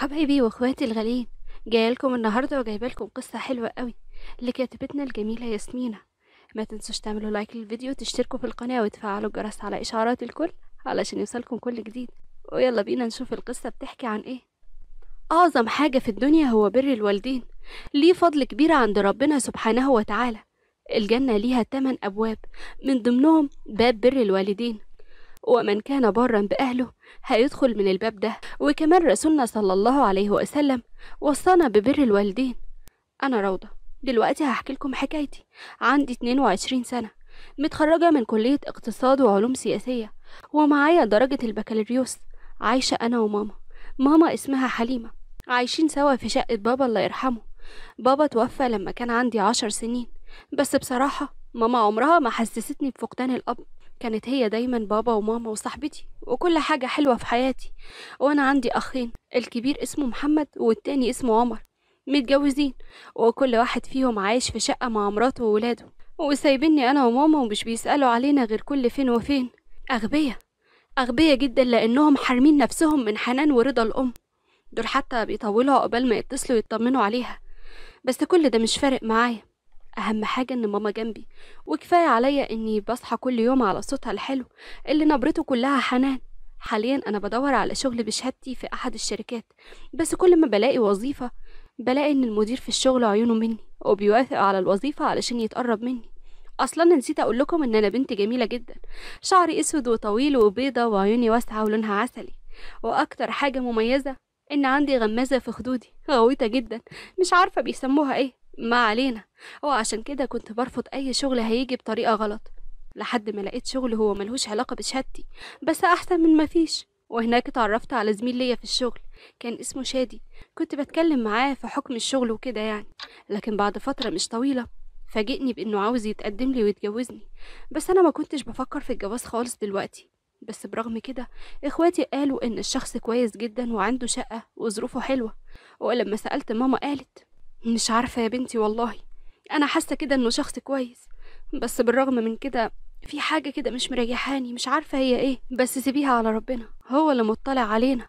حبايبي واخواتي الغاليين لكم النهارده وجايبه لكم قصه حلوه قوي لكاتبتنا الجميله ياسمينه ما تنسوش تعملوا لايك للفيديو وتشتركوا في القناه وتفعلوا الجرس على اشعارات الكل علشان يوصلكم كل جديد ويلا بينا نشوف القصه بتحكي عن ايه اعظم حاجه في الدنيا هو بر الوالدين ليه فضل كبير عند ربنا سبحانه وتعالى الجنه ليها تمن ابواب من ضمنهم باب بر الوالدين ومن كان بارا بأهله هيدخل من الباب ده وكمان رسولنا صلى الله عليه وسلم وصانا ببر الوالدين أنا روضة دلوقتي هحكي لكم حكايتي عندي 22 سنة متخرجة من كلية اقتصاد وعلوم سياسية ومعايا درجة البكالوريوس عايشة أنا وماما ماما اسمها حليمة عايشين سوا في شقة بابا الله يرحمه بابا توفى لما كان عندي عشر سنين بس بصراحة ماما عمرها ما حسستني بفقدان الأب كانت هي دايما بابا وماما وصاحبتي وكل حاجة حلوة في حياتي وأنا عندي أخين الكبير اسمه محمد والتاني اسمه عمر متجوزين وكل واحد فيهم عايش في شقة مع مراته وولاده وسايبيني أنا وماما ومش بيسألوا علينا غير كل فين وفين أغبية أغبية جدا لأنهم حارمين نفسهم من حنان ورضا الأم دول حتى بيطولوا عقبال ما يتصلوا يطمنوا عليها بس كل ده مش فارق معايا أهم حاجة إن ماما جنبي وكفاية عليا إني بصحى كل يوم على صوتها الحلو اللي نبرته كلها حنان حاليا أنا بدور على شغل بشهادتي في أحد الشركات بس كل ما بلاقي وظيفة بلاقي إن المدير في الشغل عيونه مني وبيوافق على الوظيفة علشان يتقرب مني أصلا أنا نسيت أقول لكم إن أنا بنت جميلة جدا شعري أسود وطويل وبيضة وعيوني واسعة ولونها عسلي وأكتر حاجة مميزة إن عندي غمازة في خدودي غويطة جدا مش عارفة بيسموها إيه ما علينا وعشان كده كنت برفض أي شغل هيجي بطريقة غلط لحد ما لقيت شغل هو ملهوش علاقة بشهادتي بس أحسن من مفيش وهناك اتعرفت على زميل ليا في الشغل كان اسمه شادي كنت بتكلم معاه في حكم الشغل وكده يعني لكن بعد فترة مش طويلة فاجئني بأنه عاوز يتقدم لي ويتجوزني بس أنا ما كنتش بفكر في الجواز خالص دلوقتي بس برغم كده اخواتي قالوا ان الشخص كويس جدا وعنده شقة وظروفه حلوة ولما سألت ماما قالت مش عارفة يا بنتي والله أنا حاسة كده إنه شخص كويس بس بالرغم من كده في حاجة كده مش مريحاني مش عارفة هي إيه بس سيبيها على ربنا هو اللي مطلع علينا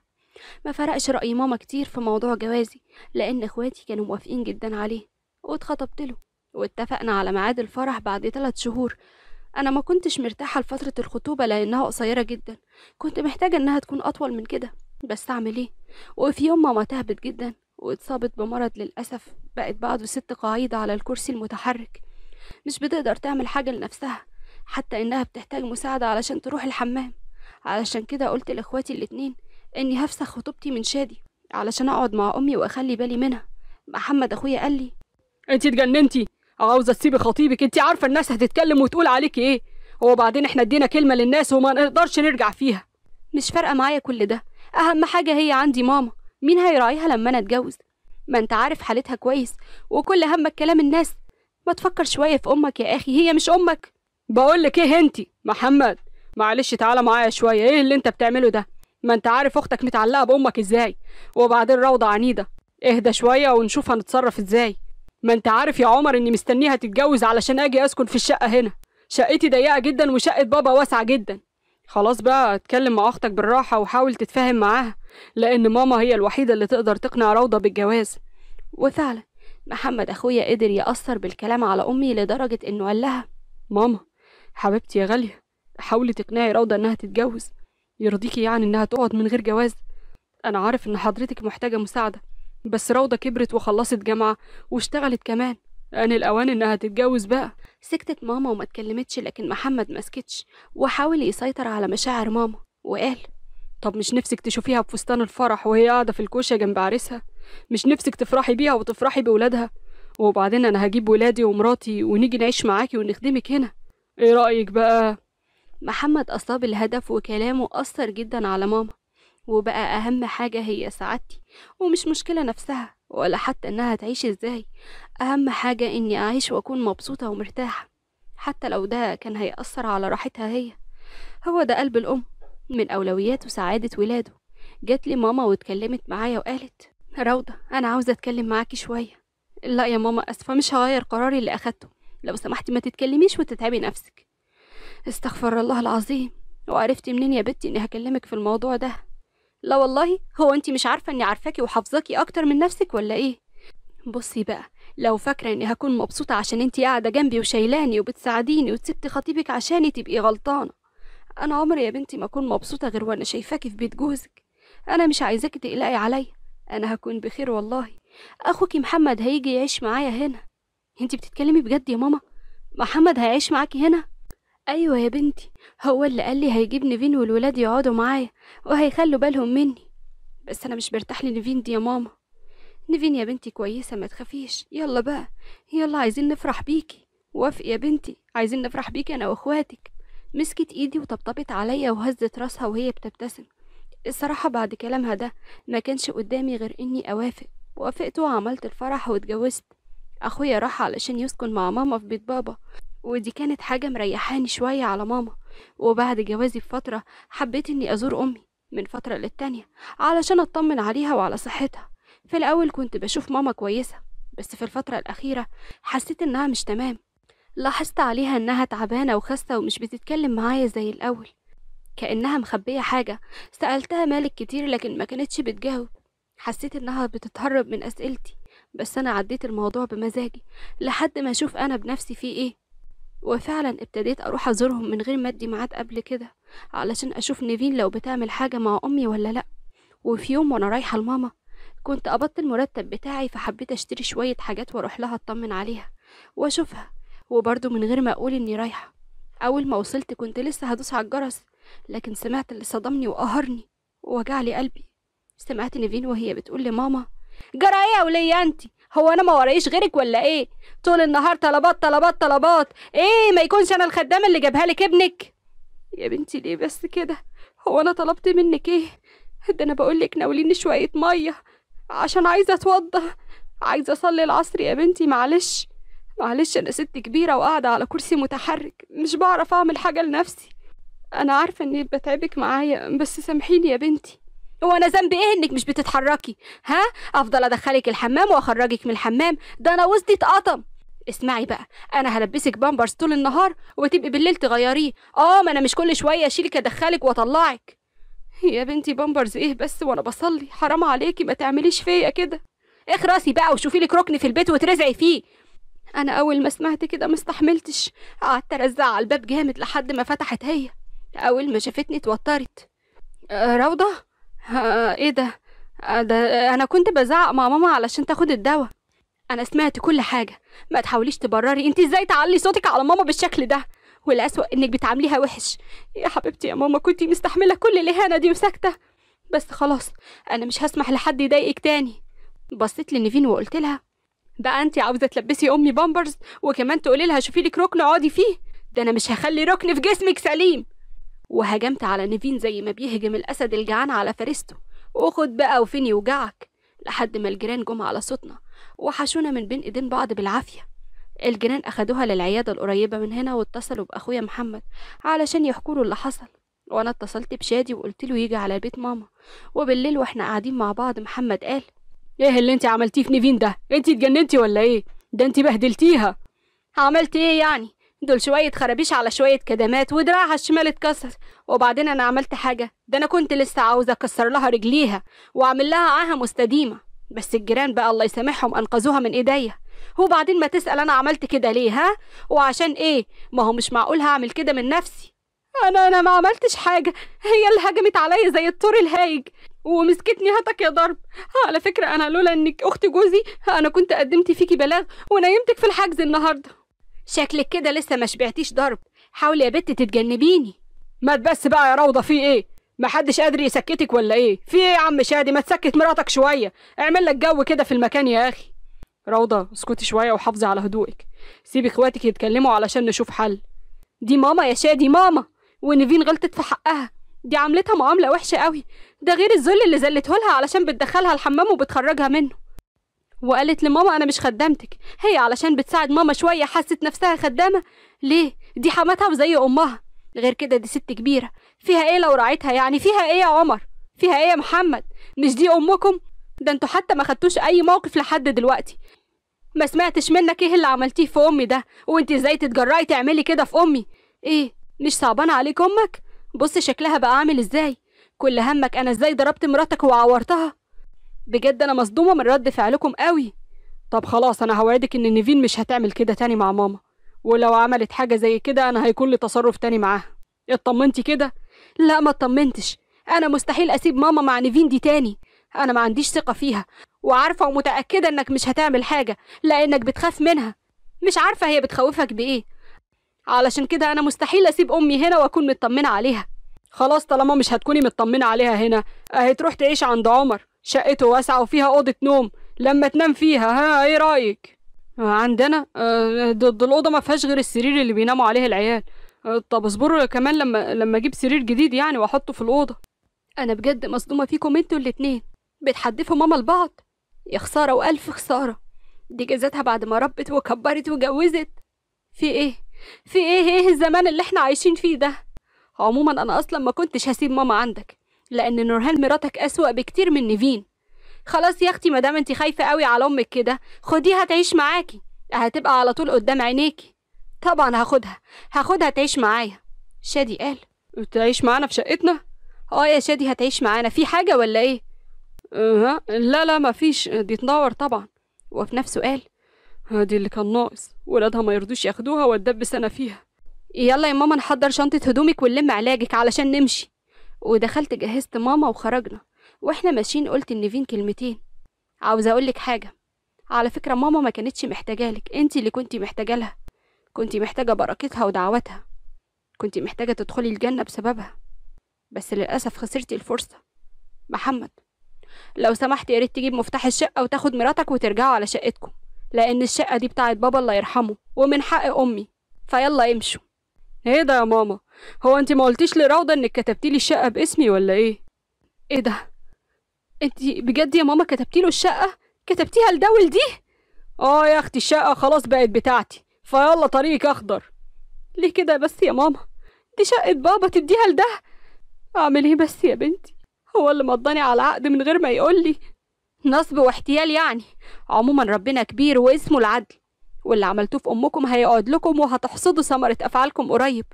ما فرقش رأي ماما كتير في موضوع جوازي لأن إخواتي كانوا موافقين جدا عليه واتخطبت له واتفقنا على ميعاد الفرح بعد ثلاث شهور أنا ما كنتش مرتاحة لفترة الخطوبة لأنها قصيرة جدا كنت محتاجة إنها تكون أطول من كده بس أعمل إيه وفي يوم ماما تهبت جدا واتصابت بمرض للأسف بقت بعض ست قاعدة على الكرسي المتحرك مش بتقدر تعمل حاجة لنفسها حتى إنها بتحتاج مساعدة علشان تروح الحمام علشان كده قلت لإخواتي الاتنين إني هفسخ خطوبتي من شادي علشان أقعد مع أمي وأخلي بالي منها محمد أخويا قال لي أنتي اتجننتي عاوزة تسيبي خطيبك أنتي عارفة الناس هتتكلم وتقول عليكي إيه وبعدين إحنا ادينا كلمة للناس وما نقدرش نرجع فيها مش فارقة معايا كل ده أهم حاجة هي عندي ماما مين هيراعيها لما انا اتجوز ما انت عارف حالتها كويس وكل همك كلام الناس ما تفكر شويه في امك يا اخي هي مش امك بقول لك ايه انت محمد معلش تعالى معايا شويه ايه اللي انت بتعمله ده ما انت عارف اختك متعلقه بامك ازاي وبعدين روضه عنيده اهدى شويه ونشوف هنتصرف ازاي ما انت عارف يا عمر اني مستنيها تتجوز علشان اجي اسكن في الشقه هنا شقتي ضيقه جدا وشقه بابا واسعه جدا خلاص بقى اتكلم مع اختك بالراحه وحاول تتفاهم معاها لأن ماما هي الوحيدة اللي تقدر تقنع روضة بالجواز وفعلا محمد أخويا قدر يأثر بالكلام على أمي لدرجة إنه قال لها ماما حبيبتي يا غالية حاولي تقنعي روضة إنها تتجوز يرضيكي يعني إنها تقعد من غير جواز أنا عارف إن حضرتك محتاجة مساعدة بس روضة كبرت وخلصت جامعة واشتغلت كمان أنا الأوان إنها تتجوز بقى سكتت ماما وما اتكلمتش لكن محمد ما سكتش وحاول يسيطر على مشاعر ماما وقال طب مش نفسك تشوفيها بفستان الفرح وهي قاعدة في الكوشة جنب عريسها مش نفسك تفرحي بيها وتفرحي بولادها وبعدين أنا هجيب ولادي ومراتي ونيجي نعيش معاكي ونخدمك هنا إيه رأيك بقى؟ محمد أصاب الهدف وكلامه أثر جدا على ماما وبقى أهم حاجة هي سعادتي ومش مشكلة نفسها ولا حتى إنها تعيش إزاي أهم حاجة إني أعيش وأكون مبسوطة ومرتاحة حتى لو ده كان هيأثر على راحتها هي هو ده قلب الأم من أولويات وسعادة ولاده جات لي ماما واتكلمت معايا وقالت روضة أنا عاوزة أتكلم معاكي شوية لا يا ماما أسفة مش هغير قراري اللي أخدته لو سمحتي ما تتكلميش وتتعبي نفسك استغفر الله العظيم وعرفتي منين يا بنتي إني هكلمك في الموضوع ده لا والله هو أنت مش عارفة إني عارفاكي وحافظاكي أكتر من نفسك ولا إيه بصي بقى لو فاكرة إني هكون مبسوطة عشان أنت قاعدة جنبي وشايلاني وبتساعديني وتسبتي خطيبك عشاني تبقي غلطانة انا عمري يا بنتي ما اكون مبسوطه غير وانا شايفاكي في بيت جوزك انا مش عايزاكي تقلقي عليا انا هكون بخير والله اخوكي محمد هيجي يعيش معايا هنا انت بتتكلمي بجد يا ماما محمد هيعيش معاكي هنا ايوه يا بنتي هو اللي قال لي هيجيب نيفين والولاد يقعدوا معايا وهيخلوا بالهم مني بس انا مش برتاح لنيفين دي يا ماما نيفين يا بنتي كويسه ما تخافيش يلا بقى يلا عايزين نفرح بيكي وافق يا بنتي عايزين نفرح بيكي انا واخواتك مسكت ايدي وطبطبت عليا وهزت راسها وهي بتبتسم الصراحة بعد كلامها ده ما كانش قدامي غير اني اوافق وافقت وعملت الفرح واتجوزت اخويا راح علشان يسكن مع ماما في بيت بابا ودي كانت حاجة مريحاني شوية على ماما وبعد جوازي بفترة حبيت اني ازور امي من فترة للتانية علشان اطمن عليها وعلى صحتها في الاول كنت بشوف ماما كويسة بس في الفترة الاخيرة حسيت انها مش تمام لاحظت عليها إنها تعبانة وخاسة ومش بتتكلم معايا زي الأول كأنها مخبية حاجة سألتها مالك كتير لكن ما كانتش بتجاوب حسيت إنها بتتهرب من أسئلتي بس أنا عديت الموضوع بمزاجي لحد ما أشوف أنا بنفسي فيه إيه وفعلا ابتديت أروح أزورهم من غير ما أدي ميعاد قبل كده علشان أشوف نيفين لو بتعمل حاجة مع أمي ولا لأ وفي يوم وأنا رايحة لماما كنت قبضت المرتب بتاعي فحبيت أشتري شوية حاجات وأروح لها أطمن عليها وأشوفها وبرضه من غير ما أقول إني رايحة أول ما وصلت كنت لسه هدوس على الجرس لكن سمعت اللي صدمني وقهرني ووجعلي قلبي سمعت نيفين وهي بتقول لماما جرى ايه يا ولية انت هو انا ما ورايش غيرك ولا ايه طول النهار طلبات طلبات طلبات ايه ما يكونش انا الخدام اللي جابها لك ابنك يا بنتي ليه بس كده هو انا طلبت منك ايه ده انا بقول لك ناوليني شويه ميه عشان عايزه اتوضى عايزه اصلي العصر يا بنتي معلش معلش أنا ست كبيرة وقاعدة على كرسي متحرك مش بعرف أعمل حاجة لنفسي أنا عارفة إني بتعبك معايا بس سامحيني يا بنتي هو أنا ذنبي إيه إنك مش بتتحركي ها أفضل أدخلك الحمام وأخرجك من الحمام ده أنا وسطي اتقطم اسمعي بقى انا هلبسك بامبرز طول النهار وتبقي بالليل تغيريه اه ما انا مش كل شويه اشيلك ادخلك واطلعك يا بنتي بامبرز ايه بس وانا بصلي حرام عليكي ما تعمليش فيا كده اخرسي بقى وشوفي لك ركن في البيت وترزعي فيه انا اول ما سمعت كده ما استحملتش قعدت ارزع على الباب جامد لحد ما فتحت هي اول ما شافتني اتوترت آه، روضه آه ايه ده آه ده انا كنت بزعق مع ماما علشان تاخد الدواء انا سمعت كل حاجه ما تحاوليش تبرري انت ازاي تعلي صوتك على ماما بالشكل ده والاسوا انك بتعامليها وحش يا حبيبتي يا ماما كنتي مستحمله كل الاهانه دي وساكته بس خلاص انا مش هسمح لحد يضايقك تاني بصيت لنيفين وقلت لها بقى انت عاوزه تلبسي امي بامبرز وكمان تقولي لها شوفي لك ركن اقعدي فيه ده انا مش هخلي ركن في جسمك سليم وهجمت على نيفين زي ما بيهجم الاسد الجعان على فريسته وخد بقى وفين يوجعك لحد ما الجيران جم على صوتنا وحشونا من بين ايدين بعض بالعافيه الجيران اخدوها للعياده القريبه من هنا واتصلوا باخويا محمد علشان يحكوا اللي حصل وانا اتصلت بشادي وقلت له يجي على بيت ماما وبالليل واحنا قاعدين مع بعض محمد قال ايه اللي انت عملتيه في نيفين ده انت اتجننتي ولا ايه ده انت بهدلتيها عملت ايه يعني دول شوية خرابيش على شوية كدمات ودراعها الشمال اتكسر وبعدين أنا عملت حاجة ده أنا كنت لسه عاوزة أكسر لها رجليها وأعمل لها عاهة مستديمة بس الجيران بقى الله يسامحهم أنقذوها من إيديا وبعدين ما تسأل أنا عملت كده ليه ها وعشان إيه ما هو مش معقول هعمل كده من نفسي أنا أنا ما عملتش حاجة هي اللي هجمت عليا زي الطور الهايج ومسكتني هاتك يا ضرب على فكرة أنا لولا إنك أخت جوزي أنا كنت قدمت فيكي بلاغ ونيمتك في الحجز النهاردة شكلك كده لسه ما شبعتيش ضرب حاولي يا بت تتجنبيني ما تبس بقى يا روضة في إيه محدش قادر يسكتك ولا إيه في إيه يا عم شادي ما تسكت مراتك شوية اعمل لك جو كده في المكان يا أخي روضة اسكتي شوية وحافظي على هدوئك سيبي اخواتك يتكلموا علشان نشوف حل دي ماما يا شادي ماما ونيفين غلطت في حقها دي عاملتها معاملة وحشة قوي ده غير الذل اللي زلته لها علشان بتدخلها الحمام وبتخرجها منه وقالت لماما انا مش خدامتك هي علشان بتساعد ماما شوية حست نفسها خدامة ليه دي حماتها وزي امها غير كده دي ست كبيرة فيها ايه لو راعتها يعني فيها ايه يا عمر فيها ايه يا محمد مش دي امكم ده انتوا حتى ما خدتوش اي موقف لحد دلوقتي ما سمعتش منك ايه اللي عملتيه في امي ده وانت ازاي تتجرأي تعملي كده في امي ايه مش صعبان عليك امك بص شكلها بقى عامل ازاي كل همك انا ازاي ضربت مراتك وعورتها بجد انا مصدومه من رد فعلكم قوي طب خلاص انا هوعدك ان نيفين مش هتعمل كده تاني مع ماما ولو عملت حاجه زي كده انا هيكون لي تصرف تاني معاها اطمنتي كده لا ما اطمنتش انا مستحيل اسيب ماما مع نيفين دي تاني انا ما عنديش ثقه فيها وعارفه ومتاكده انك مش هتعمل حاجه لانك بتخاف منها مش عارفه هي بتخوفك بايه علشان كده أنا مستحيل أسيب أمي هنا وأكون مطمنة عليها خلاص طالما مش هتكوني مطمنة عليها هنا أهي تروح تعيش عند عمر شقته واسعة وفيها أوضة نوم لما تنام فيها ها إيه رأيك؟ عندنا ضد آه، الأوضة ما فيهاش غير السرير اللي بيناموا عليه العيال آه، طب اصبروا كمان لما لما أجيب سرير جديد يعني وأحطه في الأوضة أنا بجد مصدومة فيكم انتوا الاتنين بتحدفوا ماما لبعض يا خسارة وألف خسارة دي جازتها بعد ما ربت وكبرت وجوزت في ايه في ايه ايه الزمان اللي احنا عايشين فيه ده عموما انا اصلا ما كنتش هسيب ماما عندك لان نورهان مراتك اسوأ بكتير من نيفين خلاص يا اختي ما دام انت خايفه قوي على امك كده خديها تعيش معاكي هتبقى على طول قدام عينيكي طبعا هاخدها هاخدها تعيش معايا شادي قال تعيش معانا في شقتنا اه يا شادي هتعيش معانا في حاجه ولا ايه أه لا لا مفيش دي تنور طبعا وفي نفسه قال هادي آه، اللي كان ناقص ولادها ما يرضوش ياخدوها واتدبس انا فيها يلا يا ماما نحضر شنطة هدومك ونلم علاجك علشان نمشي ودخلت جهزت ماما وخرجنا واحنا ماشيين قلت فين كلمتين عاوزة اقولك حاجة على فكرة ماما ما كانتش محتاجالك انت اللي كنتي محتاجة لها كنتي محتاجة بركتها ودعوتها كنتي محتاجة تدخلي الجنة بسببها بس للأسف خسرتي الفرصة محمد لو سمحت يا ريت تجيب مفتاح الشقة وتاخد مراتك وترجعوا على شقتكم لأن الشقة دي بتاعت بابا الله يرحمه ومن حق أمي فيلا امشوا ايه ده يا ماما هو انت ما قلتيش لروضة انك كتبتيلي الشقة باسمي ولا ايه ايه ده انت بجد يا ماما كتبتيله الشقة كتبتيها لدول دي اه يا اختي الشقة خلاص بقت بتاعتي فيلا طريق اخضر ليه كده بس يا ماما دي شقة بابا تديها لده اعمل ايه بس يا بنتي هو اللي مضاني على العقد من غير ما يقولي نصب واحتيال يعني عموما ربنا كبير واسمه العدل واللي عملتوه في امكم هيقعد لكم وهتحصدوا ثمره افعالكم قريب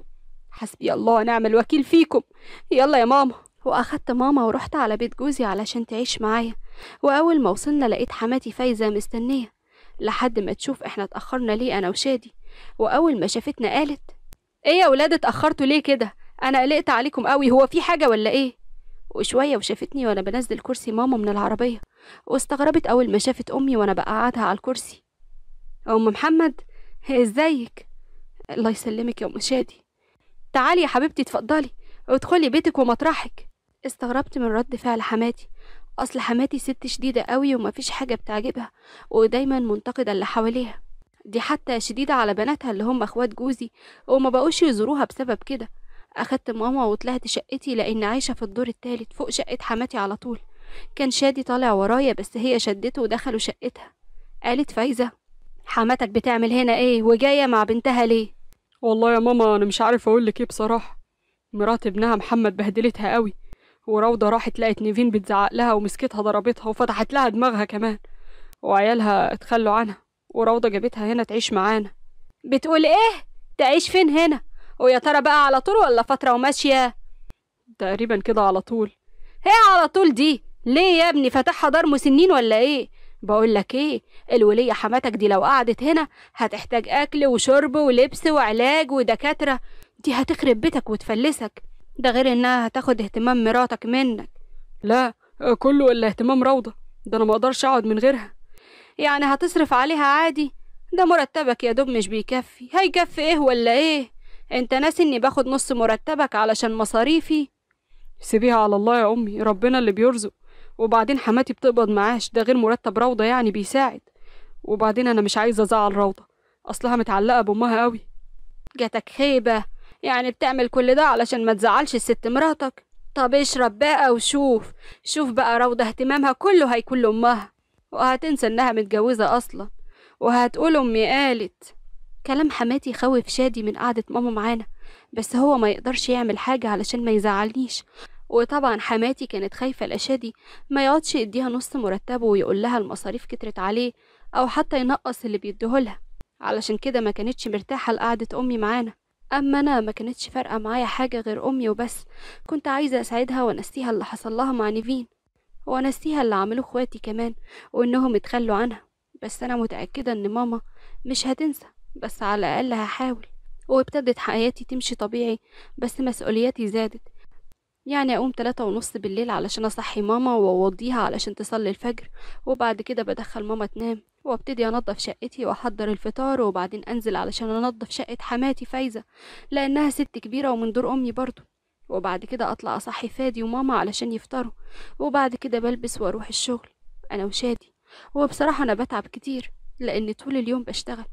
حسبي الله ونعم الوكيل فيكم يلا يا ماما واخدت ماما ورحت على بيت جوزي علشان تعيش معايا واول ما وصلنا لقيت حماتي فايزه مستنيه لحد ما تشوف احنا اتاخرنا ليه انا وشادي واول ما شافتنا قالت ايه يا ولاد اتاخرتوا ليه كده انا قلقت عليكم قوي هو في حاجه ولا ايه وشويه وشافتني وانا بنزل كرسي ماما من العربيه واستغربت أول ما شافت أمي وأنا بقعدها على الكرسي أم محمد إزيك؟ الله يسلمك يا أم شادي تعالي يا حبيبتي اتفضلي ادخلي بيتك ومطرحك استغربت من رد فعل حماتي أصل حماتي ست شديدة قوي ومفيش حاجة بتعجبها ودايما منتقدة اللي حواليها دي حتى شديدة على بناتها اللي هم اخوات جوزي وما بقوش يزوروها بسبب كده أخدت ماما وطلعت شقتي لأن عايشة في الدور التالت فوق شقة حماتي على طول كان شادي طالع ورايا بس هي شدته ودخلوا شقتها قالت فايزة حماتك بتعمل هنا ايه وجاية مع بنتها ليه والله يا ماما انا مش عارف اقولك ايه بصراحة مرات ابنها محمد بهدلتها قوي وروضة راحت لقت نيفين بتزعق لها ومسكتها ضربتها وفتحت لها دماغها كمان وعيالها اتخلوا عنها وروضة جابتها هنا تعيش معانا بتقول ايه تعيش فين هنا ويا ترى بقى على طول ولا فترة وماشية تقريبا كده على طول هي إيه على طول دي ليه يا ابني فتحها دار مسنين ولا ايه بقول لك ايه الوليه حماتك دي لو قعدت هنا هتحتاج اكل وشرب ولبس وعلاج ودكاتره دي هتخرب بيتك وتفلسك ده غير انها هتاخد اهتمام مراتك منك لا كله الا اهتمام روضه ده انا ما اقدرش اقعد من غيرها يعني هتصرف عليها عادي ده مرتبك يا دوب مش بيكفي هيكفي ايه ولا ايه انت ناسي اني باخد نص مرتبك علشان مصاريفي سيبيها على الله يا امي ربنا اللي بيرزق وبعدين حماتي بتقبض معاش ده غير مرتب روضة يعني بيساعد وبعدين أنا مش عايزة أزعل روضة أصلها متعلقة بأمها أوي جاتك خيبة يعني بتعمل كل ده علشان ما تزعلش الست مراتك طب اشرب بقى وشوف شوف بقى روضة اهتمامها كله هيكون لأمها وهتنسى إنها متجوزة أصلا وهتقول أمي قالت كلام حماتي خوف شادي من قعدة ماما معانا بس هو ما يقدرش يعمل حاجة علشان ما يزعلنيش وطبعا حماتي كانت خايفة لشادي ما يقعدش يديها نص مرتبه ويقول لها المصاريف كترت عليه أو حتى ينقص اللي بيديهولها علشان كده ما كانتش مرتاحة لقعدة أمي معانا أما أنا ما كانتش فارقة معايا حاجة غير أمي وبس كنت عايزة أسعدها وأنسيها اللي حصل لها مع نيفين وأنسيها اللي عملوه إخواتي كمان وإنهم اتخلوا عنها بس أنا متأكدة إن ماما مش هتنسى بس على الأقل هحاول وابتدت حياتي تمشي طبيعي بس مسؤولياتي زادت يعني أقوم تلاتة ونص بالليل علشان أصحي ماما وأوضيها علشان تصلي الفجر وبعد كده بدخل ماما تنام وابتدي انضف شقتي واحضر الفطار وبعدين انزل علشان انضف شقه حماتي فايزه لانها ست كبيره ومن دور امي برضه وبعد كده اطلع اصحي فادي وماما علشان يفطروا وبعد كده بلبس واروح الشغل انا وشادي وبصراحه انا بتعب كتير لان طول اليوم بشتغل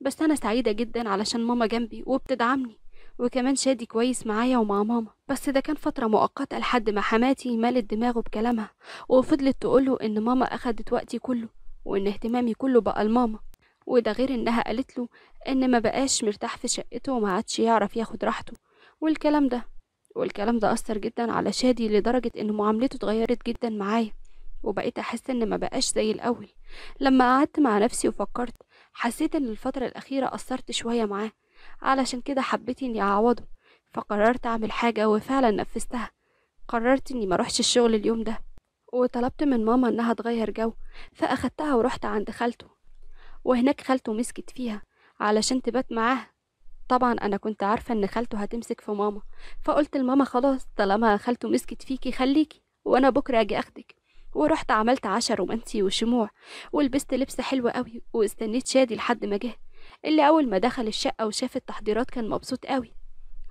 بس انا سعيده جدا علشان ماما جنبي وبتدعمني وكمان شادي كويس معايا ومع ماما بس ده كان فترة مؤقتة لحد ما حماتي مالت دماغه بكلامها وفضلت تقوله إن ماما أخدت وقتي كله وإن اهتمامي كله بقى لماما وده غير إنها قالت له إن ما بقاش مرتاح في شقته وما عادش يعرف ياخد راحته والكلام ده والكلام ده أثر جدا على شادي لدرجة إن معاملته اتغيرت جدا معايا وبقيت أحس إن ما بقاش زي الأول لما قعدت مع نفسي وفكرت حسيت إن الفترة الأخيرة أثرت شوية معاه علشان كده حبيت اني اعوضه فقررت اعمل حاجة وفعلا نفذتها قررت اني ما روحش الشغل اليوم ده وطلبت من ماما انها تغير جو فاخدتها ورحت عند خالته وهناك خالته مسكت فيها علشان تبات معاها طبعا انا كنت عارفة ان خالته هتمسك في ماما فقلت لماما خلاص طالما خالته مسكت فيكي خليكي وانا بكرة اجي اخدك ورحت عملت عشا رومانسي وشموع ولبست لبس حلو قوي واستنيت شادي لحد ما جه اللي أول ما دخل الشقة وشاف التحضيرات كان مبسوط قوي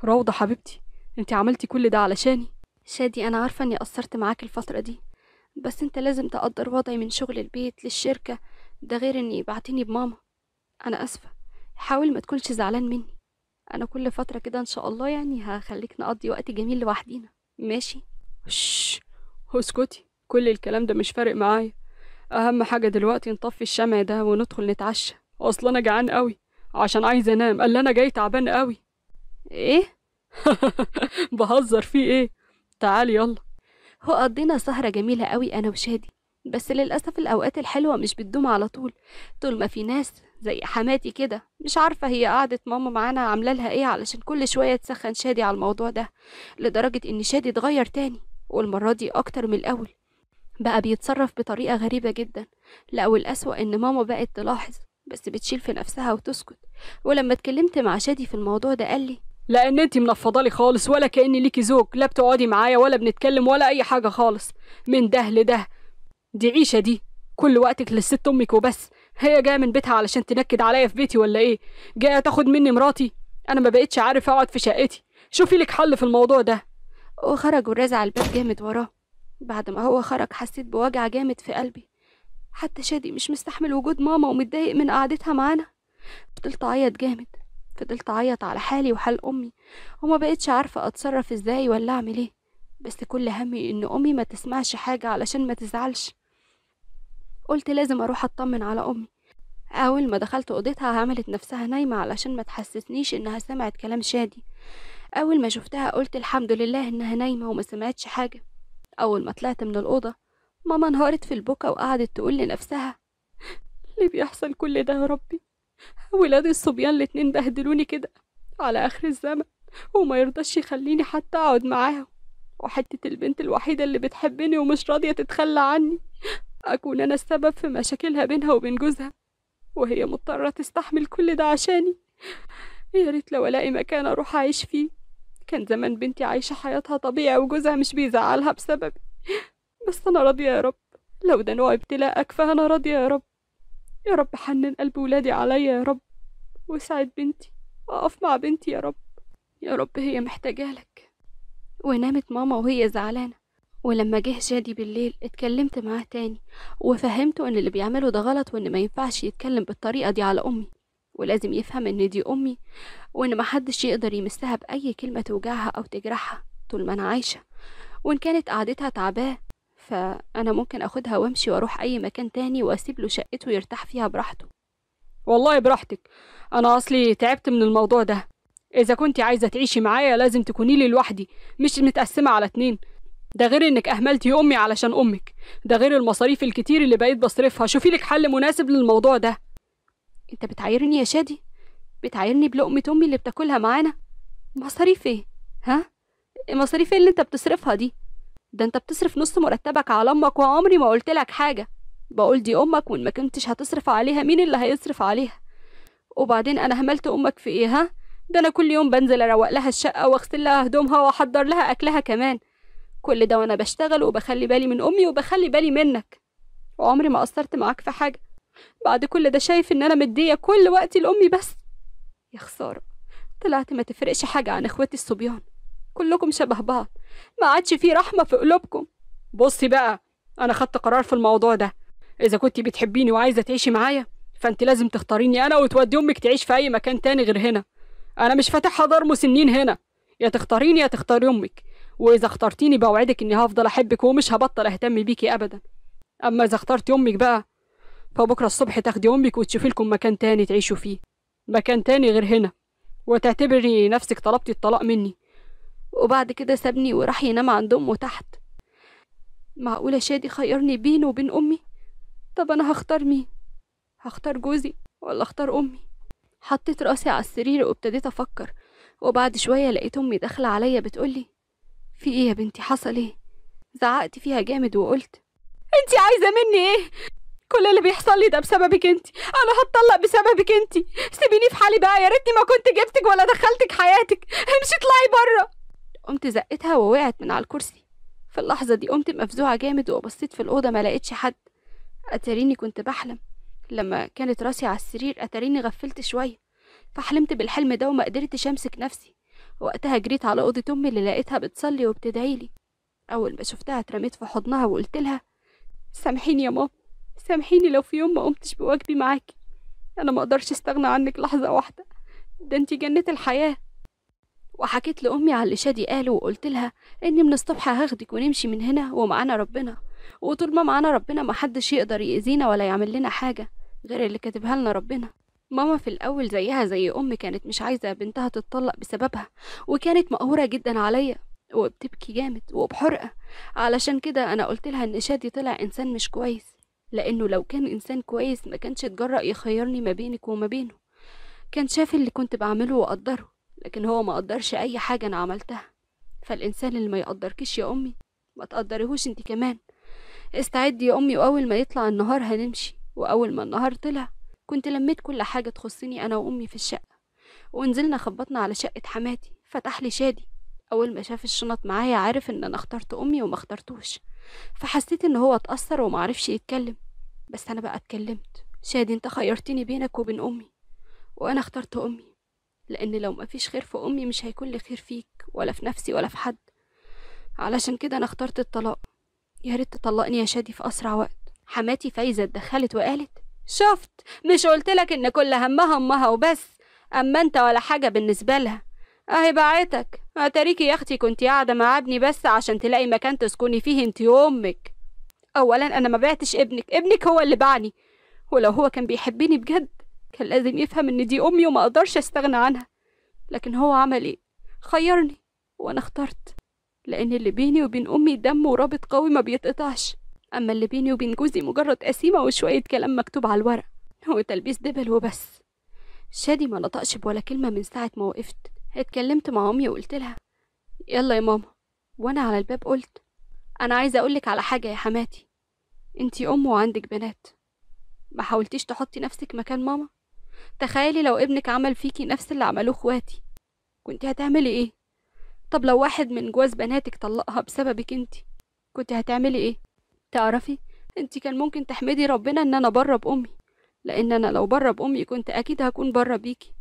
روضة حبيبتي انت عملتي كل ده علشاني شادي أنا عارفة أني قصرت معاك الفترة دي بس انت لازم تقدر وضعي من شغل البيت للشركة ده غير اني بعتني بماما انا اسفة حاول ما تكونش زعلان مني انا كل فترة كده ان شاء الله يعني هخليك نقضي وقت جميل لوحدينا ماشي شش اسكتي كل الكلام ده مش فارق معايا اهم حاجة دلوقتي نطفي الشمع ده وندخل نتعشى اصل انا جعان قوي عشان عايز انام قال لي انا جاي تعبان قوي ايه بهزر في ايه تعالي يلا هو قضينا سهرة جميلة قوي أنا وشادي بس للأسف الأوقات الحلوة مش بتدوم على طول طول ما في ناس زي حماتي كده مش عارفة هي قعدت ماما معانا عاملة لها إيه علشان كل شوية تسخن شادي على الموضوع ده لدرجة إن شادي اتغير تاني والمرة دي أكتر من الأول بقى بيتصرف بطريقة غريبة جدا لا والأسوأ إن ماما بقت تلاحظ بس بتشيل في نفسها وتسكت ولما اتكلمت مع شادي في الموضوع ده قال لي لان انت منفضالي خالص ولا كاني ليكي زوج لا بتقعدي معايا ولا بنتكلم ولا اي حاجه خالص من ده لده دي عيشه دي كل وقتك للست امك وبس هي جايه من بيتها علشان تنكد عليا في بيتي ولا ايه جايه تاخد مني مراتي انا ما بقتش عارف اقعد في شقتي شوفي لك حل في الموضوع ده وخرج ورزع الباب جامد وراه بعد ما هو خرج حسيت بوجع جامد في قلبي حتى شادي مش مستحمل وجود ماما ومتضايق من قعدتها معانا فضلت اعيط جامد فضلت اعيط على حالي وحال امي وما بقتش عارفه اتصرف ازاي ولا اعمل ايه بس كل همي ان امي ما تسمعش حاجه علشان ما تزعلش قلت لازم اروح اطمن على امي اول ما دخلت اوضتها عملت نفسها نايمه علشان ما تحسسنيش انها سمعت كلام شادي اول ما شفتها قلت الحمد لله انها نايمه وما سمعتش حاجه اول ما طلعت من الاوضه ماما انهارت في البكا وقعدت تقول لنفسها ليه بيحصل كل ده يا ربي ولاد الصبيان الاتنين بهدلوني كده على اخر الزمن وما يرضاش يخليني حتى اقعد معاهم وحتة البنت الوحيدة اللي بتحبني ومش راضية تتخلى عني أكون أنا السبب في مشاكلها بينها وبين جوزها وهي مضطرة تستحمل كل ده عشاني يا ريت لو ألاقي مكان أروح أعيش فيه كان زمان بنتي عايشة حياتها طبيعي وجوزها مش بيزعلها بسببي بس أنا راضية يا رب لو ده نوع ابتلاءك فأنا راضية يا رب يا رب حنن قلب ولادي عليا يا رب وساعد بنتي وأقف مع بنتي يا رب يا رب هي محتاجة لك ونامت ماما وهي زعلانة ولما جه شادي بالليل اتكلمت معاه تاني وفهمته ان اللي بيعمله ده غلط وان ما ينفعش يتكلم بالطريقة دي على امي ولازم يفهم ان دي امي وان محدش يقدر يمسها باي كلمة توجعها او تجرحها طول ما انا عايشة وان كانت قعدتها تعباه فأنا ممكن أخدها وأمشي وأروح أي مكان تاني وأسيب له شقته يرتاح فيها براحته والله براحتك أنا أصلي تعبت من الموضوع ده إذا كنت عايزة تعيشي معايا لازم تكوني لي لوحدي مش متقسمة على اتنين ده غير إنك أهملتي أمي علشان أمك ده غير المصاريف الكتير اللي بقيت بصرفها شوفي لك حل مناسب للموضوع ده أنت بتعايرني يا شادي بتعايرني بلقمة أمي اللي بتاكلها معانا مصاريف إيه ها مصاريف إيه اللي أنت بتصرفها دي ده انت بتصرف نص مرتبك على امك وعمري ما قلت لك حاجه بقول دي امك وان ما كنتش هتصرف عليها مين اللي هيصرف عليها وبعدين انا هملت امك في ايه ها ده انا كل يوم بنزل اروق لها الشقه واغسل لها هدومها واحضر لها اكلها كمان كل ده وانا بشتغل وبخلي بالي من امي وبخلي بالي منك وعمري ما قصرت معاك في حاجه بعد كل ده شايف ان انا مديه كل وقتي لامي بس يا خساره طلعت ما تفرقش حاجه عن اخواتي الصبيان كلكم شبه بعض ما عادش فيه رحمة في قلوبكم بصي بقى أنا خدت قرار في الموضوع ده إذا كنت بتحبيني وعايزة تعيشي معايا فأنت لازم تختاريني أنا وتودي أمك تعيش في أي مكان تاني غير هنا أنا مش فاتح دار مسنين هنا يا تختاريني يا تختاري أمك وإذا اخترتيني بوعدك إني هفضل أحبك ومش هبطل أهتم بيكي أبدا أما إذا اخترتي أمك بقى فبكرة الصبح تاخدي أمك وتشوفي لكم مكان تاني تعيشوا فيه مكان تاني غير هنا وتعتبري نفسك طلبتي الطلاق مني وبعد كده سابني وراح ينام عند أمه تحت معقولة شادي خيرني بينه وبين أمي طب أنا هختار مين هختار جوزي ولا اختار أمي حطيت راسي على السرير وابتديت أفكر وبعد شوية لقيت أمي داخلة عليا بتقولي في إيه يا بنتي حصل إيه زعقت فيها جامد وقلت انتي عايزة مني إيه كل اللي بيحصل لي ده بسببك انتي انا هتطلق بسببك انتي سيبيني في حالي بقى يا ريتني ما كنت جبتك ولا دخلتك حياتك امشي اطلعي بره قمت زقتها ووقعت من على الكرسي في اللحظة دي قمت مفزوعة جامد وبصيت في الأوضة ما لقيتش حد أتريني كنت بحلم لما كانت راسي على السرير أتريني غفلت شوية فحلمت بالحلم ده وما قدرتش أمسك نفسي وقتها جريت على أوضة أمي اللي لقيتها بتصلي وبتدعيلي أول ما شفتها اترميت في حضنها وقلت لها سامحيني يا ماما سامحيني لو في يوم ما قمتش بواجبي معاكي أنا ما أقدرش أستغنى عنك لحظة واحدة ده أنتي جنة الحياة وحكيت لأمي على اللي شادي قاله وقلت لها إني من الصبح هاخدك ونمشي من هنا ومعانا ربنا وطول ما معانا ربنا محدش يقدر يأذينا ولا يعمل لنا حاجة غير اللي كاتبها لنا ربنا ماما في الأول زيها زي أمي كانت مش عايزة بنتها تتطلق بسببها وكانت مقهورة جدا عليا وبتبكي جامد وبحرقة علشان كده أنا قلت لها إن شادي طلع إنسان مش كويس لأنه لو كان إنسان كويس ما كانش اتجرأ يخيرني ما بينك وما بينه كان شاف اللي كنت بعمله وقدره لكن هو ما قدرش أي حاجة أنا عملتها فالإنسان اللي ما يقدركيش يا أمي ما تقدريهوش أنت كمان استعدي يا أمي وأول ما يطلع النهار هنمشي وأول ما النهار طلع كنت لميت كل حاجة تخصني أنا وأمي في الشقة ونزلنا خبطنا على شقة حماتي فتح لي شادي أول ما شاف الشنط معايا عارف إن أنا اخترت أمي وما اخترتوش فحسيت إن هو اتأثر ومعرفش يتكلم بس أنا بقى اتكلمت شادي أنت خيرتني بينك وبين أمي وأنا اخترت أمي لأن لو مفيش خير في أمي مش هيكون لي خير فيك ولا في نفسي ولا في حد علشان كده أنا اخترت الطلاق يا ريت تطلقني يا شادي في أسرع وقت حماتي فايزة اتدخلت وقالت شفت مش قلتلك إن كل همها أمها وبس أما أنت ولا حاجة بالنسبة لها أهي بعتك أتاريكي يا أختي كنت قاعدة مع ابني بس عشان تلاقي مكان تسكني فيه أنت وأمك أولا أنا ما بعتش ابنك ابنك هو اللي باعني ولو هو كان بيحبني بجد كان لازم يفهم إن دي أمي وما أقدرش أستغنى عنها لكن هو عمل إيه؟ خيرني وأنا اخترت لأن اللي بيني وبين أمي دم ورابط قوي ما بيتقطعش أما اللي بيني وبين جوزي مجرد قسيمة وشوية كلام مكتوب على الورق هو تلبيس دبل وبس شادي ما نطقش بولا كلمة من ساعة ما وقفت اتكلمت مع أمي وقلت لها يلا يا ماما وأنا على الباب قلت أنا عايزة أقولك على حاجة يا حماتي انتي أم وعندك بنات ما حاولتيش تحطي نفسك مكان ماما تخيلي لو ابنك عمل فيكي نفس اللي عملوه اخواتي كنت هتعملي ايه طب لو واحد من جواز بناتك طلقها بسببك انت كنت هتعملي ايه تعرفي انت كان ممكن تحمدي ربنا ان انا بره بامي لان انا لو بره بامي كنت اكيد هكون بره بيكي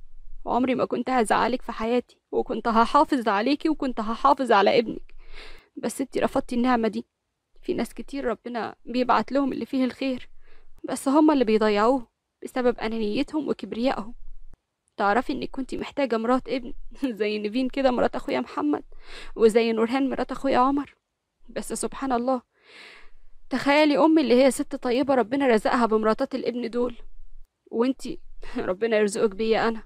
وعمري ما كنت هزعلك في حياتي وكنت هحافظ عليكي وكنت هحافظ على ابنك بس انت رفضتي النعمه دي في ناس كتير ربنا بيبعت لهم اللي فيه الخير بس هما اللي بيضيعوه بسبب أنانيتهم وكبريائهم تعرفي إنك كنتي محتاجة مرات ابن زي نيفين كده مرات أخويا محمد وزي نورهان مرات أخويا عمر بس سبحان الله تخيلي أمي اللي هي ست طيبة ربنا رزقها بمراتات الابن دول وانتي ربنا يرزقك بيا أنا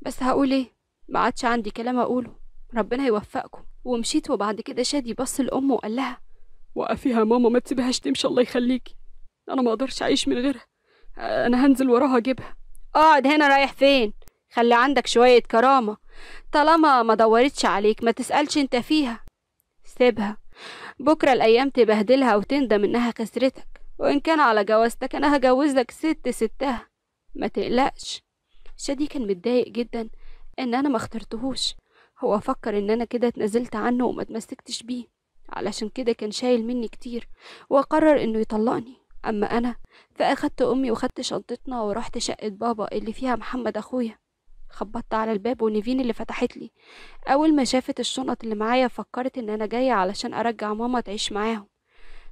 بس هقول ايه ما عادش عندي كلام أقوله ربنا يوفقكم ومشيت وبعد كده شادي بص لأمه وقال لها وقفيها يا ماما ما تسيبهاش تمشي الله يخليكي أنا ما أقدرش أعيش من غيرها أنا هنزل وراها أجيبها اقعد هنا رايح فين خلي عندك شوية كرامة طالما ما دورتش عليك ما تسألش انت فيها سيبها بكرة الأيام تبهدلها وتندم إنها خسرتك وإن كان على جوازتك أنا هجوز لك ست ستها ما تقلقش شادي كان متضايق جدا إن أنا ما اخترتهوش هو فكر إن أنا كده اتنازلت عنه وما تمسكتش بيه علشان كده كان شايل مني كتير وقرر إنه يطلقني أما أنا فأخدت أمي وخدت شنطتنا ورحت شقة بابا اللي فيها محمد أخويا خبطت على الباب ونيفين اللي فتحت لي أول ما شافت الشنط اللي معايا فكرت إن أنا جاية علشان أرجع ماما تعيش معاهم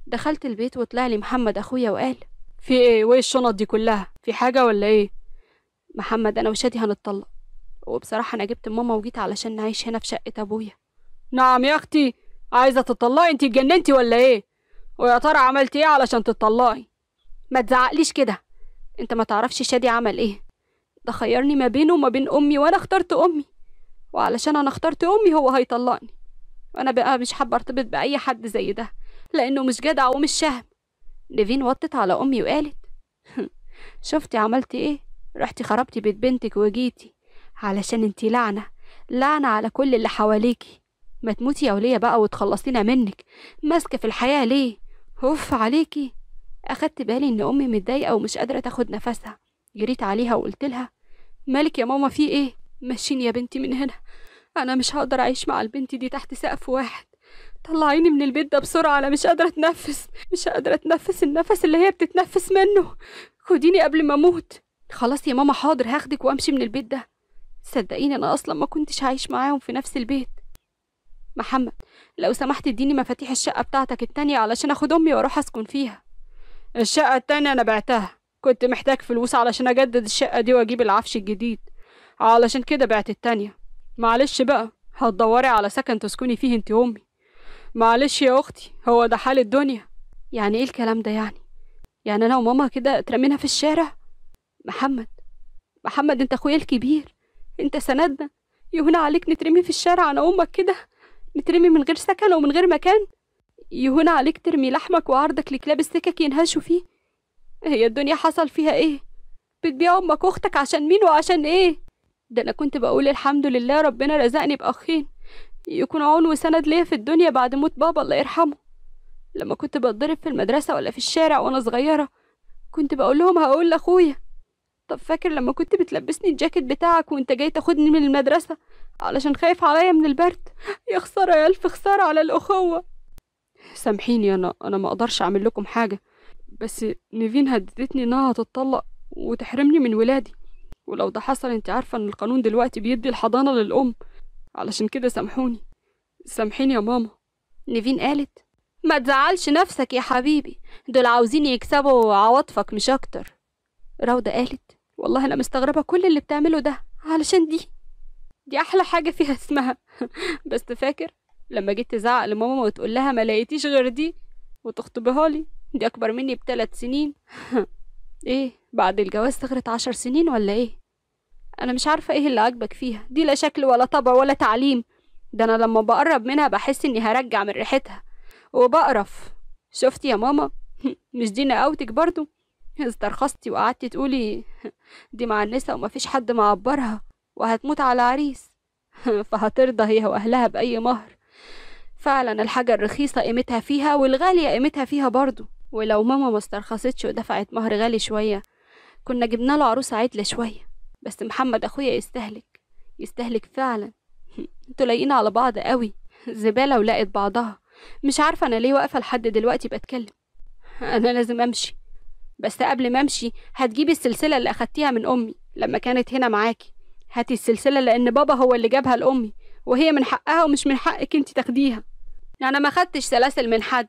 دخلت البيت وطلع لي محمد أخويا وقال في إيه وإيه الشنط دي كلها في حاجة ولا إيه محمد أنا وشادي هنتطلق وبصراحة أنا جبت ماما وجيت علشان نعيش هنا في شقة أبويا نعم يا أختي عايزة تطلقي أنت اتجننتي ولا إيه ويا ترى عملت ايه علشان تطلقي ما تزعقليش كده انت ما تعرفش شادي عمل ايه ده خيرني ما بينه وما بين امي وانا اخترت امي وعلشان انا اخترت امي هو هيطلقني وانا بقى مش حابه ارتبط باي حد زي ده لانه مش جدع ومش شهم ليفين وطت على امي وقالت شفتي عملتي ايه رحتي خربتي بيت بنتك وجيتي علشان انتي لعنه لعنه على كل اللي حواليكي ما تموتي يا وليه بقى وتخلصينا منك ماسكه في الحياه ليه هوف عليكي أخدت بالي إن أمي متضايقة ومش قادرة تاخد نفسها جريت عليها وقلت لها مالك يا ماما في إيه؟ مشيني يا بنتي من هنا أنا مش هقدر أعيش مع البنت دي تحت سقف واحد طلعيني من البيت ده بسرعة أنا مش قادرة أتنفس مش قادرة أتنفس النفس اللي هي بتتنفس منه خديني قبل ما أموت خلاص يا ماما حاضر هاخدك وأمشي من البيت ده صدقيني أنا أصلا ما كنتش عايش معاهم في نفس البيت محمد لو سمحت اديني مفاتيح الشقة بتاعتك التانية علشان اخد امي واروح اسكن فيها الشقة التانية انا بعتها كنت محتاج فلوس علشان اجدد الشقة دي واجيب العفش الجديد علشان كده بعت التانية معلش بقى هتدوري على سكن تسكني فيه انت وامي معلش يا اختي هو ده حال الدنيا يعني ايه الكلام ده يعني يعني انا وماما كده اترمينا في الشارع محمد محمد انت اخويا الكبير انت سندنا يهون عليك نترمي في الشارع انا امك كده نترمي من غير سكن ومن غير مكان يهون عليك ترمي لحمك وعرضك لكلاب السكك ينهشوا فيه هي الدنيا حصل فيها ايه بتبيع امك واختك عشان مين وعشان ايه ده انا كنت بقول الحمد لله ربنا رزقني باخين يكون عون وسند ليا في الدنيا بعد موت بابا الله يرحمه لما كنت بتضرب في المدرسه ولا في الشارع وانا صغيره كنت بقول لهم هقول لاخويا طب فاكر لما كنت بتلبسني الجاكيت بتاعك وانت جاي تاخدني من المدرسة علشان خايف عليا من البرد يا خسارة يا ألف خسارة على الأخوة سامحيني أنا أنا ما أقدرش أعمل لكم حاجة بس نيفين هددتني إنها هتطلق وتحرمني من ولادي ولو ده حصل انت عارفة ان القانون دلوقتي بيدي الحضانة للأم علشان كده سامحوني سامحيني يا ماما نيفين قالت ما تزعلش نفسك يا حبيبي دول عاوزين يكسبوا عواطفك مش أكتر روضة قالت والله أنا مستغربة كل اللي بتعمله ده علشان دي دي أحلى حاجة فيها اسمها بس فاكر لما جيت تزعق لماما وتقول لها ما لقيتيش غير دي وتخطبها لي دي أكبر مني بثلاث سنين إيه بعد الجواز استغرت عشر سنين ولا إيه أنا مش عارفة إيه اللي عاجبك فيها دي لا شكل ولا طبع ولا تعليم ده أنا لما بقرب منها بحس إني هرجع من ريحتها وبقرف شفتي يا ماما مش دي نقاوتك برضو استرخصتي وقعدتي تقولي دي معنسة ومفيش حد معبرها وهتموت على عريس فهترضى هي وأهلها بأي مهر فعلا الحاجة الرخيصة قيمتها فيها والغالية قيمتها فيها برضو ولو ماما ما استرخصتش ودفعت مهر غالي شوية كنا جبنا له عروسة عدلة شوية بس محمد أخويا يستهلك يستهلك فعلا انتوا لايقين على بعض قوي زبالة ولقت بعضها مش عارفة أنا ليه واقفة لحد دلوقتي بتكلم أنا لازم أمشي بس قبل ما امشي هتجيبي السلسله اللي اخدتيها من امي لما كانت هنا معاكي هاتي السلسله لان بابا هو اللي جابها لامي وهي من حقها ومش من حقك انت تاخديها انا ما خدتش سلاسل من حد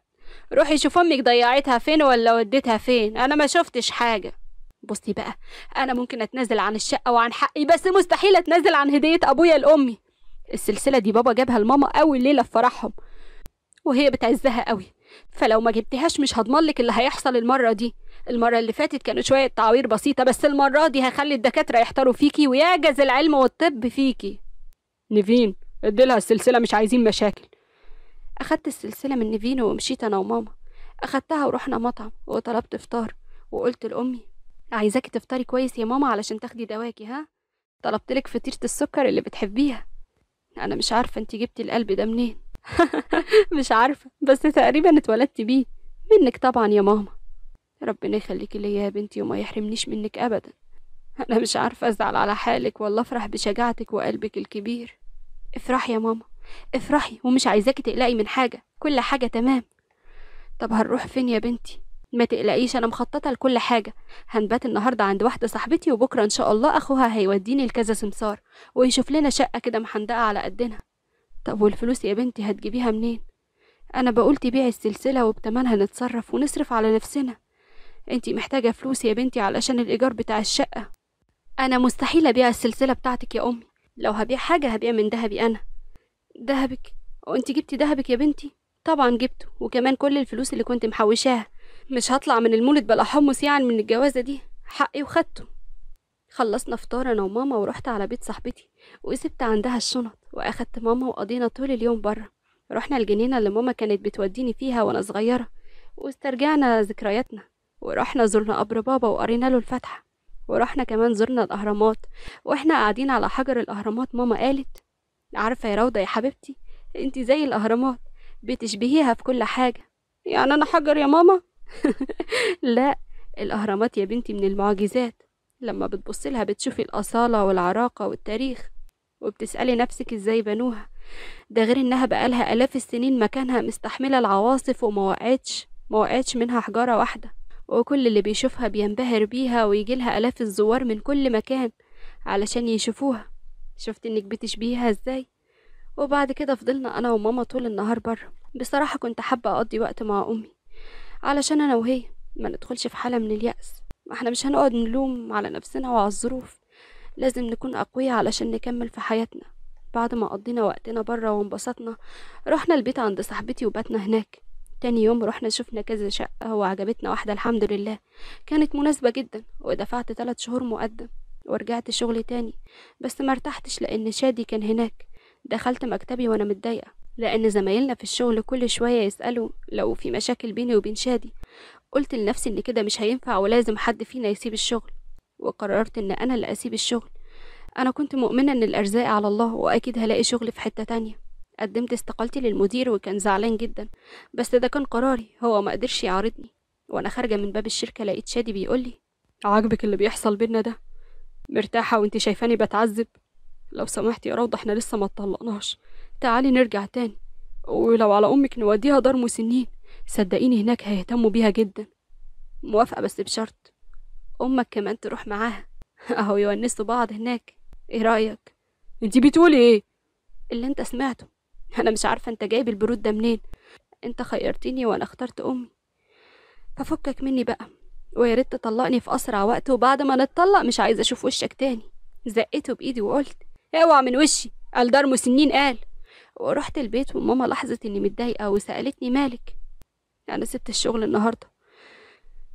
روحي شوف امك ضيعتها فين ولا وديتها فين انا ما شفتش حاجه بصي بقى انا ممكن اتنازل عن الشقه وعن حقي بس مستحيل اتنازل عن هديه ابويا لامي السلسله دي بابا جابها لماما اول ليله في فرحهم وهي بتعزها قوي فلو ما جبتهاش مش هضمن لك اللي هيحصل المره دي المره اللي فاتت كانت شويه تعوير بسيطه بس المره دي هخلي الدكاتره يحتاروا فيكي ويعجز العلم والطب فيكي نيفين اديلها السلسله مش عايزين مشاكل اخدت السلسله من نيفين ومشيت انا وماما اخدتها ورحنا مطعم وطلبت فطار وقلت لامي عايزاكي تفطري كويس يا ماما علشان تاخدي دواكي ها طلبت لك فطيره السكر اللي بتحبيها انا مش عارفه انت جبتي القلب ده منين مش عارفه بس تقريبا اتولدت بيه منك طبعا يا ماما ربنا يخليك ليا يا بنتي وما يحرمنيش منك أبدا أنا مش عارفة أزعل على حالك ولا أفرح بشجاعتك وقلبك الكبير افرحي يا ماما افرحي ومش عايزاكي تقلقي من حاجة كل حاجة تمام طب هنروح فين يا بنتي ما تقلقيش انا مخططه لكل حاجه هنبات النهارده عند واحده صاحبتي وبكره ان شاء الله اخوها هيوديني لكذا سمسار ويشوف لنا شقه كده محندقه على قدنا طب والفلوس يا بنتي هتجيبيها منين انا بقول تبيعي السلسله وبتمنها نتصرف ونصرف على نفسنا انت محتاجة فلوس يا بنتي علشان الإيجار بتاع الشقة أنا مستحيل أبيع السلسلة بتاعتك يا أمي لو هبيع حاجة هبيع من دهبي أنا دهبك وانت جبتي دهبك يا بنتي طبعا جبته وكمان كل الفلوس اللي كنت محوشاها مش هطلع من المولد بلا حمص يعني من الجوازة دي حقي وخدته خلصنا فطار أنا وماما ورحت على بيت صاحبتي وسبت عندها الشنط وأخدت ماما وقضينا طول اليوم بره رحنا الجنينة اللي ماما كانت بتوديني فيها وأنا صغيرة واسترجعنا ذكرياتنا ورحنا زرنا قبر بابا وقرينا له الفتحة ورحنا كمان زرنا الأهرامات وإحنا قاعدين على حجر الأهرامات ماما قالت عارفة يا روضة يا حبيبتي انت زي الأهرامات بتشبهيها في كل حاجة يعني أنا حجر يا ماما لا الأهرامات يا بنتي من المعجزات لما بتبص لها بتشوفي الأصالة والعراقة والتاريخ وبتسألي نفسك ازاي بنوها ده غير انها بقالها آلاف السنين مكانها مستحملة العواصف وما وقعتش ما وقعتش منها حجارة واحدة وكل اللي بيشوفها بينبهر بيها ويجيلها آلاف الزوار من كل مكان علشان يشوفوها شفت انك بتشبيها ازاي وبعد كده فضلنا انا وماما طول النهار بره بصراحة كنت حابة اقضي وقت مع امي علشان انا وهي ما ندخلش في حالة من اليأس ما احنا مش هنقعد نلوم على نفسنا وعلى الظروف لازم نكون أقوياء علشان نكمل في حياتنا بعد ما قضينا وقتنا بره وانبسطنا رحنا البيت عند صاحبتي وباتنا هناك تاني يوم رحنا شفنا كذا شقة وعجبتنا واحدة الحمد لله كانت مناسبة جدا ودفعت ثلاث شهور مقدم ورجعت شغلي تاني بس مرتحتش لأن شادي كان هناك دخلت مكتبي وأنا متضايقة لأن زمايلنا في الشغل كل شوية يسألوا لو في مشاكل بيني وبين شادي قلت لنفسي إن كده مش هينفع ولازم حد فينا يسيب الشغل وقررت إن أنا اللي أسيب الشغل أنا كنت مؤمنة إن الأرزاق على الله وأكيد هلاقي شغل في حتة تانية قدمت استقالتي للمدير وكان زعلان جدا بس ده كان قراري هو ما قدرش يعارضني وانا خارجه من باب الشركه لقيت شادي بيقولي عاجبك اللي بيحصل بينا ده مرتاحه وانت شايفاني بتعذب لو سمحتي يا روضه احنا لسه ما اتطلقناش تعالي نرجع تاني ولو على امك نوديها دار مسنين صدقيني هناك هيهتموا بيها جدا موافقه بس بشرط امك كمان تروح معاها اهو يونسوا بعض هناك ايه رايك انت بتقولي ايه اللي انت سمعته أنا مش عارفة أنت جايب البرود ده منين أنت خيرتني وأنا اخترت أمي ففكك مني بقى ويا ريت تطلقني في أسرع وقت وبعد ما نتطلق مش عايزة أشوف وشك تاني زقته بإيدي وقلت اوعى من وشي قال دار مسنين قال ورحت البيت وماما لاحظت إني متضايقة وسألتني مالك أنا سبت الشغل النهاردة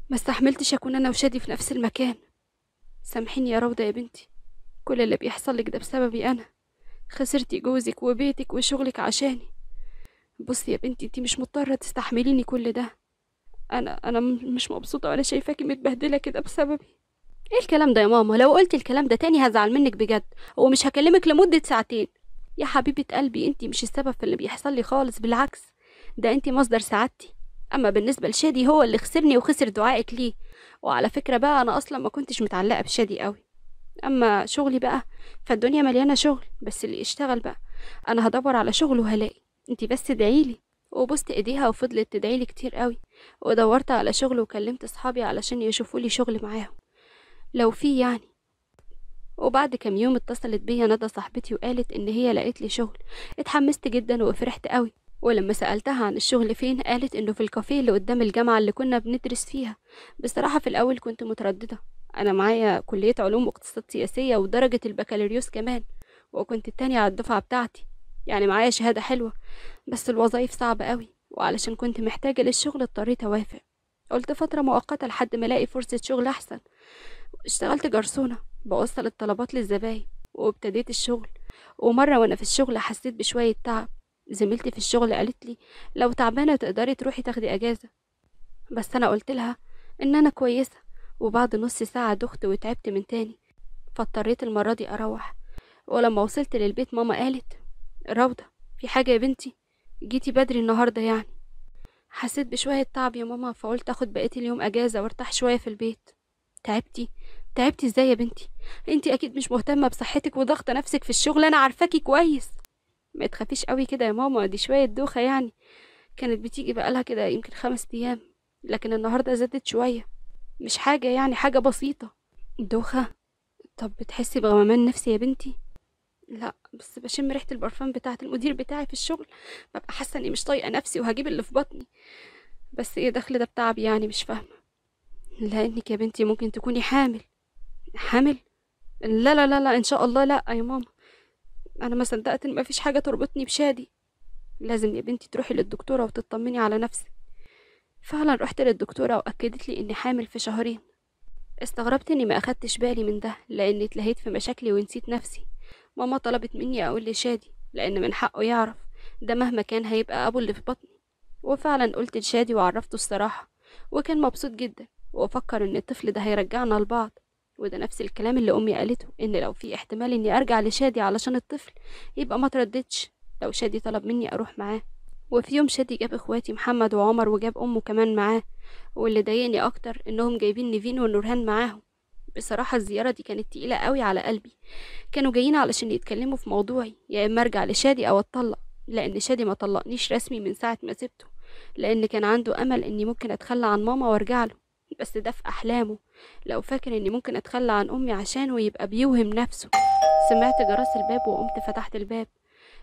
ما استحملتش أكون أنا وشادي في نفس المكان سامحيني يا روضة يا بنتي كل اللي بيحصل لك ده بسببي أنا خسرتي جوزك وبيتك وشغلك عشاني بصي يا بنتي انتي مش مضطرة تستحمليني كل ده انا انا مش مبسوطة وانا شايفاكي متبهدلة كده بسببي ايه الكلام ده يا ماما لو قلت الكلام ده تاني هزعل منك بجد ومش هكلمك لمدة ساعتين يا حبيبة قلبي انتي مش السبب في اللي بيحصل لي خالص بالعكس ده انتي مصدر سعادتي اما بالنسبة لشادي هو اللي خسرني وخسر دعائك ليه وعلى فكرة بقى انا اصلا ما كنتش متعلقة بشادي قوي اما شغلي بقى فالدنيا مليانه شغل بس اللي يشتغل بقى انا هدور على شغل وهلاقي انتي بس ادعيلي وبوست ايديها وفضلت تدعيلي كتير قوي ودورت على شغل وكلمت اصحابي علشان يشوفوا لي شغل معاهم لو في يعني وبعد كام يوم اتصلت بيا ندى صاحبتي وقالت ان هي لقيت لي شغل اتحمست جدا وفرحت قوي ولما سألتها عن الشغل فين قالت إنه في الكافيه اللي قدام الجامعة اللي كنا بندرس فيها بصراحة في الأول كنت مترددة أنا معايا كلية علوم واقتصاد سياسية ودرجة البكالوريوس كمان وكنت التانية على الدفعة بتاعتي يعني معايا شهادة حلوة بس الوظايف صعبة قوي وعلشان كنت محتاجة للشغل اضطريت أوافق قلت فترة مؤقتة لحد ما ألاقي فرصة شغل أحسن اشتغلت جرسونة بوصل الطلبات للزباين وابتديت الشغل ومرة وأنا في الشغل حسيت بشوية تعب زميلتي في الشغل قالت لي لو تعبانة تقدري تروحي تاخدي أجازة بس أنا قلت لها إن أنا كويسة وبعد نص ساعة دخت وتعبت من تاني فاضطريت المرة دي أروح ولما وصلت للبيت ماما قالت روضة في حاجة يا بنتي جيتي بدري النهاردة يعني حسيت بشوية تعب يا ماما فقلت أخد بقية اليوم أجازة وارتاح شوية في البيت تعبتي تعبتي ازاي يا بنتي انتي اكيد مش مهتمه بصحتك وضغط نفسك في الشغل انا عارفاكي كويس ما تخافيش قوي كده يا ماما دي شويه دوخه يعني كانت بتيجي بقالها كده يمكن خمس ايام لكن النهارده زادت شويه مش حاجه يعني حاجه بسيطه دوخه طب بتحسي بغممان نفسي يا بنتي لا بس بشم ريحه البرفان بتاعه المدير بتاعي في الشغل ببقى حاسه اني مش طايقه نفسي وهجيب اللي في بطني بس ايه دخل ده بتعب يعني مش فاهمه لانك يا بنتي ممكن تكوني حامل حامل لا لا لا لا ان شاء الله لا يا ماما أنا ما صدقت إن مفيش حاجة تربطني بشادي لازم يا بنتي تروحي للدكتورة وتطمني على نفسك فعلا رحت للدكتورة وأكدت لي إني حامل في شهرين استغربت إني ما أخدتش بالي من ده لأني اتلهيت في مشاكلي ونسيت نفسي ماما طلبت مني أقول لشادي لأن من حقه يعرف ده مهما كان هيبقى أبو اللي في بطني وفعلا قلت لشادي وعرفته الصراحة وكان مبسوط جدا وأفكر إن الطفل ده هيرجعنا لبعض وده نفس الكلام اللي امي قالته ان لو في احتمال اني ارجع لشادي علشان الطفل يبقى ما ترددش لو شادي طلب مني اروح معاه وفي يوم شادي جاب اخواتي محمد وعمر وجاب امه كمان معاه واللي ضايقني اكتر انهم جايبين نيفين ونورهان معاهم بصراحة الزيارة دي كانت تقيلة قوي على قلبي كانوا جايين علشان يتكلموا في موضوعي يا إما أرجع لشادي أو أتطلق لأن شادي ما طلقنيش رسمي من ساعة ما سبته لأن كان عنده أمل إني ممكن أتخلى عن ماما وأرجع له بس ده في أحلامه لو فاكر إني ممكن أتخلى عن أمي عشانه يبقى بيوهم نفسه سمعت جرس الباب وقمت فتحت الباب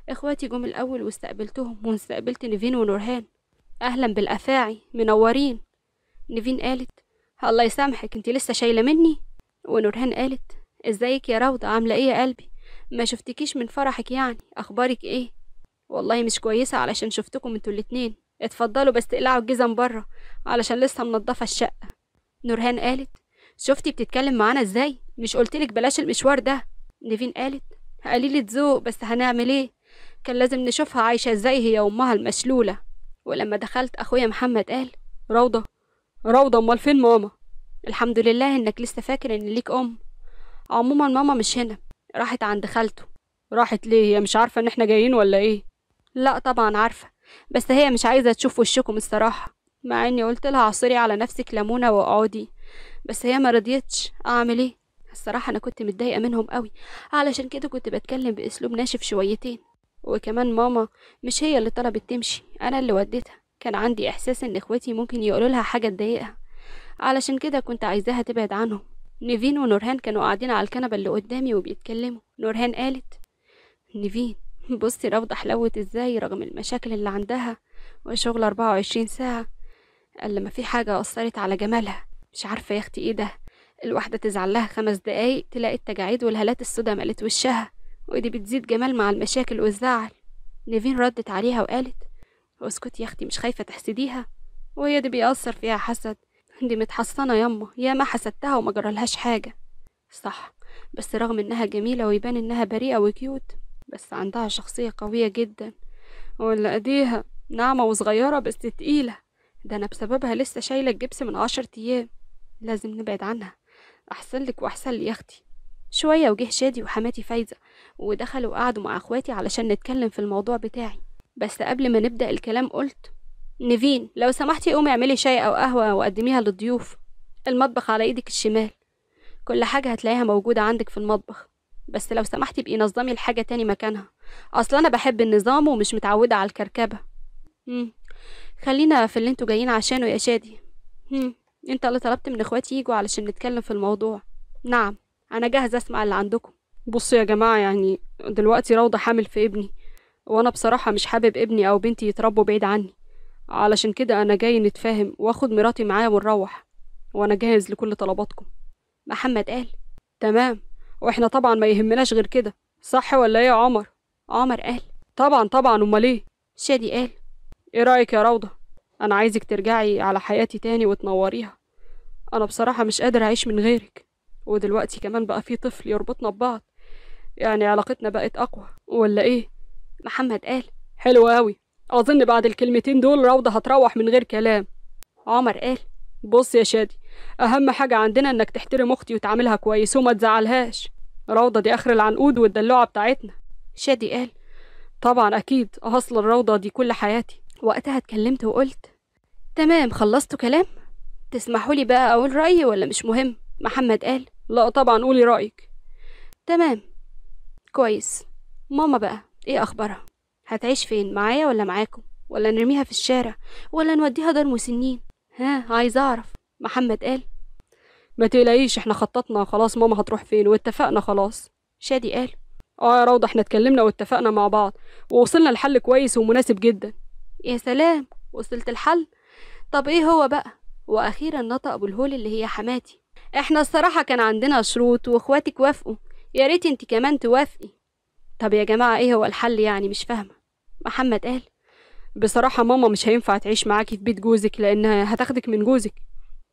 إخواتي جم الأول واستقبلتهم واستقبلت نيفين ونورهان أهلا بالأفاعي منورين نيفين قالت الله يسامحك انت لسه شايلة مني ونورهان قالت ازيك يا روضة عاملة ايه يا قلبي ما شفتكيش من فرحك يعني اخبارك ايه والله مش كويسة علشان شفتكم انتوا الاتنين اتفضلوا بس تقلعوا الجزم بره علشان لسه منضفة الشقة نورهان قالت شفتي بتتكلم معانا ازاي مش قلتلك بلاش المشوار ده نيفين قالت قليلة ذوق بس هنعمل ايه كان لازم نشوفها عايشة ازاي هي وامها المشلولة ولما دخلت اخويا محمد قال روضة روضة امال فين ماما الحمد لله انك لسه فاكر ان ليك ام عموما ماما مش هنا راحت عند خالته راحت ليه هي مش عارفة ان احنا جايين ولا ايه لا طبعا عارفة بس هي مش عايزة تشوف وشكم الصراحة مع اني قلت لها عصري على نفسك ليمونه واقعدي بس هي ما رضيتش اعمل ايه الصراحه انا كنت متضايقه منهم قوي علشان كده كنت بتكلم باسلوب ناشف شويتين وكمان ماما مش هي اللي طلبت تمشي انا اللي وديتها كان عندي احساس ان اخواتي ممكن يقولوا لها حاجه تضايقها علشان كده كنت عايزاها تبعد عنهم نيفين ونورهان كانوا قاعدين على الكنبه اللي قدامي وبيتكلموا نورهان قالت نيفين بصي روضة حلوت ازاي رغم المشاكل اللي عندها وشغل 24 ساعة قال لما في حاجة أثرت على جمالها مش عارفة يا أختي إيه ده الواحدة تزعل لها خمس دقايق تلاقي التجاعيد والهالات السودا مالت وشها وإيدي بتزيد جمال مع المشاكل والزعل نيفين ردت عليها وقالت اسكتي يا أختي مش خايفة تحسديها وهي دي بيأثر فيها حسد دي متحصنة يما يا ما حسدتها وما جرالهاش حاجة صح بس رغم إنها جميلة ويبان إنها بريئة وكيوت بس عندها شخصية قوية جدا ولا أديها ناعمة وصغيرة بس تقيلة ده أنا بسببها لسه شايلة الجبس من عشر أيام لازم نبعد عنها أحسن لك وأحسن لي يا أختي شوية وجه شادي وحماتي فايزة ودخلوا وقعدوا مع أخواتي علشان نتكلم في الموضوع بتاعي بس قبل ما نبدأ الكلام قلت نيفين لو سمحتي قومي اعملي شاي أو قهوة وقدميها للضيوف المطبخ على إيدك الشمال كل حاجة هتلاقيها موجودة عندك في المطبخ بس لو سمحتي بقي نظمي الحاجة تاني مكانها أصل أنا بحب النظام ومش متعودة على الكركبة مم. خلينا في اللي انتوا جايين عشانه يا شادي هم. انت اللي طلبت من اخواتي يجوا علشان نتكلم في الموضوع نعم انا جاهزه اسمع اللي عندكم بصوا يا جماعه يعني دلوقتي روضه حامل في ابني وانا بصراحه مش حابب ابني او بنتي يتربوا بعيد عني علشان كده انا جاي نتفاهم واخد مراتي معايا ونروح وانا جاهز لكل طلباتكم محمد قال تمام واحنا طبعا ما يهمناش غير كده صح ولا ايه يا عمر عمر قال طبعا طبعا امال ايه شادي قال ايه رايك يا روضه انا عايزك ترجعي على حياتي تاني وتنوريها انا بصراحه مش قادر اعيش من غيرك ودلوقتي كمان بقى في طفل يربطنا ببعض يعني علاقتنا بقت اقوى ولا ايه محمد قال حلو قوي اظن بعد الكلمتين دول روضه هتروح من غير كلام عمر قال بص يا شادي اهم حاجه عندنا انك تحترم اختي وتعاملها كويس وما تزعلهاش روضه دي اخر العنقود والدلوعه بتاعتنا شادي قال طبعا اكيد اصل الروضه دي كل حياتي وقتها اتكلمت وقلت تمام خلصتوا كلام تسمحوا لي بقى اقول رايي ولا مش مهم محمد قال لا طبعا قولي رايك تمام كويس ماما بقى ايه اخبارها هتعيش فين معايا ولا معاكم ولا نرميها في الشارع ولا نوديها دار مسنين ها عايز اعرف محمد قال ما تقلقيش احنا خططنا خلاص ماما هتروح فين واتفقنا خلاص شادي قال اه يا روضه احنا اتكلمنا واتفقنا مع بعض ووصلنا لحل كويس ومناسب جدا يا سلام وصلت الحل طب ايه هو بقى واخيرا نطق ابو الهول اللي هي حماتي احنا الصراحه كان عندنا شروط واخواتك وافقوا يا ريت انت كمان توافقي طب يا جماعه ايه هو الحل يعني مش فاهمه محمد قال بصراحه ماما مش هينفع تعيش معاكي في بيت جوزك لانها هتاخدك من جوزك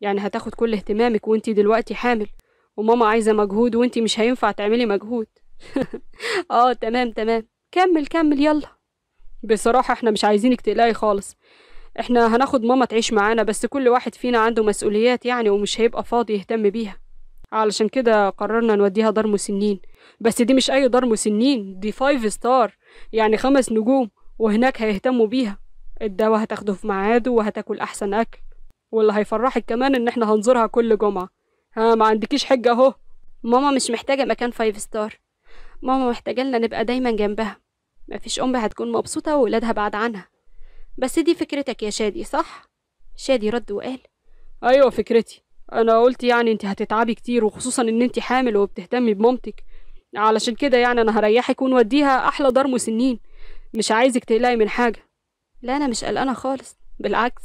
يعني هتاخد كل اهتمامك وانت دلوقتي حامل وماما عايزه مجهود وانت مش هينفع تعملي مجهود اه تمام تمام كمل كمل يلا بصراحة احنا مش عايزينك تقلقي خالص احنا هناخد ماما تعيش معانا بس كل واحد فينا عنده مسؤوليات يعني ومش هيبقى فاضي يهتم بيها علشان كده قررنا نوديها دار مسنين بس دي مش اي دار مسنين دي فايف ستار يعني خمس نجوم وهناك هيهتموا بيها الدواء هتاخده في ميعاده وهتاكل احسن اكل واللي هيفرحك كمان ان احنا هنزورها كل جمعة ها ما عندكيش حجة اهو ماما مش محتاجة مكان فايف ستار ماما محتاجة لنا نبقى دايما جنبها مفيش أم هتكون مبسوطة وولادها بعد عنها بس دي فكرتك يا شادي صح؟ شادي رد وقال أيوة فكرتي أنا قلت يعني أنت هتتعبي كتير وخصوصا إن أنت حامل وبتهتمي بمامتك علشان كده يعني أنا هريحك ونوديها أحلى دار مسنين مش عايزك تقلقي من حاجة لا أنا مش قلقانة خالص بالعكس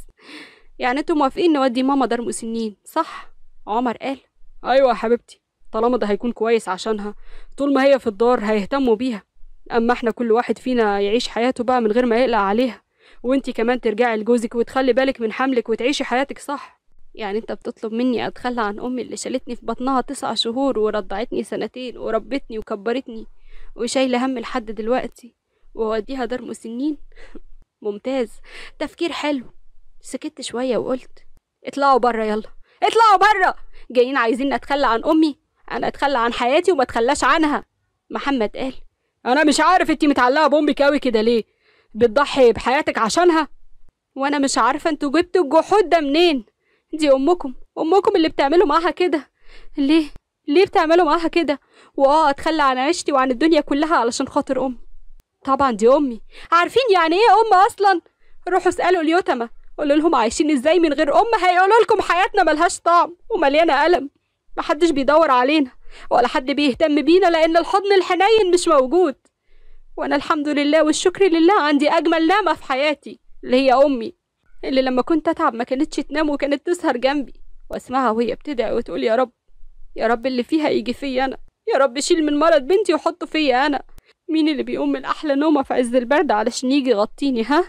يعني انتوا موافقين نودي ماما دار مسنين صح عمر قال ايوه يا حبيبتي طالما ده هيكون كويس عشانها طول ما هي في الدار هيهتموا بيها اما احنا كل واحد فينا يعيش حياته بقى من غير ما يقلق عليها وانتي كمان ترجعي لجوزك وتخلي بالك من حملك وتعيشي حياتك صح يعني انت بتطلب مني اتخلى عن امي اللي شالتني في بطنها تسع شهور ورضعتني سنتين وربتني وكبرتني وشايله هم لحد دلوقتي واوديها دار مسنين ممتاز تفكير حلو سكت شويه وقلت اطلعوا بره يلا اطلعوا بره جايين عايزين اتخلى عن امي انا اتخلى عن حياتي وما اتخلاش عنها محمد قال انا مش عارف انتي متعلقه بامك قوي كده ليه بتضحي بحياتك عشانها وانا مش عارفه انتوا جبتوا الجحود ده منين دي امكم امكم اللي بتعملوا معاها كده ليه ليه بتعملوا معاها كده واه اتخلى عن عيشتي وعن الدنيا كلها علشان خاطر امي طبعا دي امي عارفين يعني ايه ام اصلا روحوا اسالوا اليوتما قولوا لهم عايشين ازاي من غير ام هيقولوا لكم حياتنا ملهاش طعم ومليانه الم محدش بيدور علينا ولا حد بيهتم بينا لأن الحضن الحنين مش موجود وأنا الحمد لله والشكر لله عندي أجمل نعمة في حياتي اللي هي أمي اللي لما كنت أتعب ما كانتش تنام وكانت تسهر جنبي وأسمعها وهي بتدعي وتقول يا رب يا رب اللي فيها يجي فيا أنا يا رب شيل من مرض بنتي وحطه فيا أنا مين اللي بيقوم من أحلى نومة في عز البرد علشان يجي يغطيني ها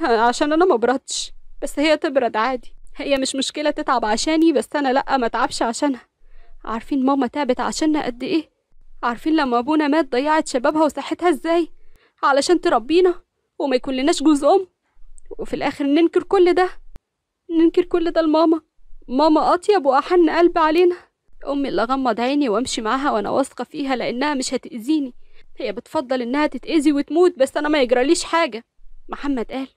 عشان أنا مبردش بس هي تبرد عادي هي مش مشكلة تتعب عشاني بس أنا لأ ما تعبش عشانها عارفين ماما تعبت عشاننا قد ايه عارفين لما ابونا مات ضيعت شبابها وصحتها ازاي علشان تربينا وما يكون لناش جوز ام وفي الاخر ننكر كل ده ننكر كل ده لماما ماما اطيب واحن قلب علينا امي اللي اغمض عيني وامشي معاها وانا واثقه فيها لانها مش هتاذيني هي بتفضل انها تتاذي وتموت بس انا ما يجراليش حاجه محمد قال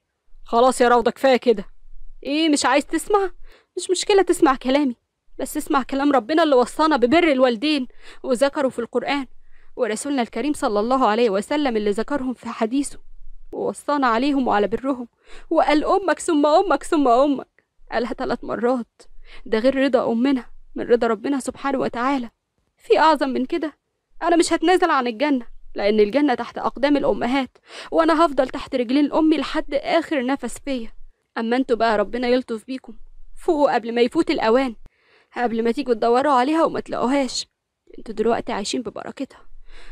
خلاص يا روضه كفايه كده ايه مش عايز تسمع مش مشكله تسمع كلامي بس اسمع كلام ربنا اللي وصانا ببر الوالدين وذكروا في القرآن ورسولنا الكريم صلى الله عليه وسلم اللي ذكرهم في حديثه ووصانا عليهم وعلى برهم وقال أمك ثم أمك ثم أمك قالها ثلاث مرات ده غير رضا أمنا من رضا ربنا سبحانه وتعالى في أعظم من كده أنا مش هتنازل عن الجنة لأن الجنة تحت أقدام الأمهات وأنا هفضل تحت رجلين أمي لحد آخر نفس فيا أما أنتوا بقى ربنا يلطف بيكم فوقوا قبل ما يفوت الأوان قبل ما تيجوا تدوروا عليها وما تلاقوهاش انتوا دلوقتي عايشين ببركتها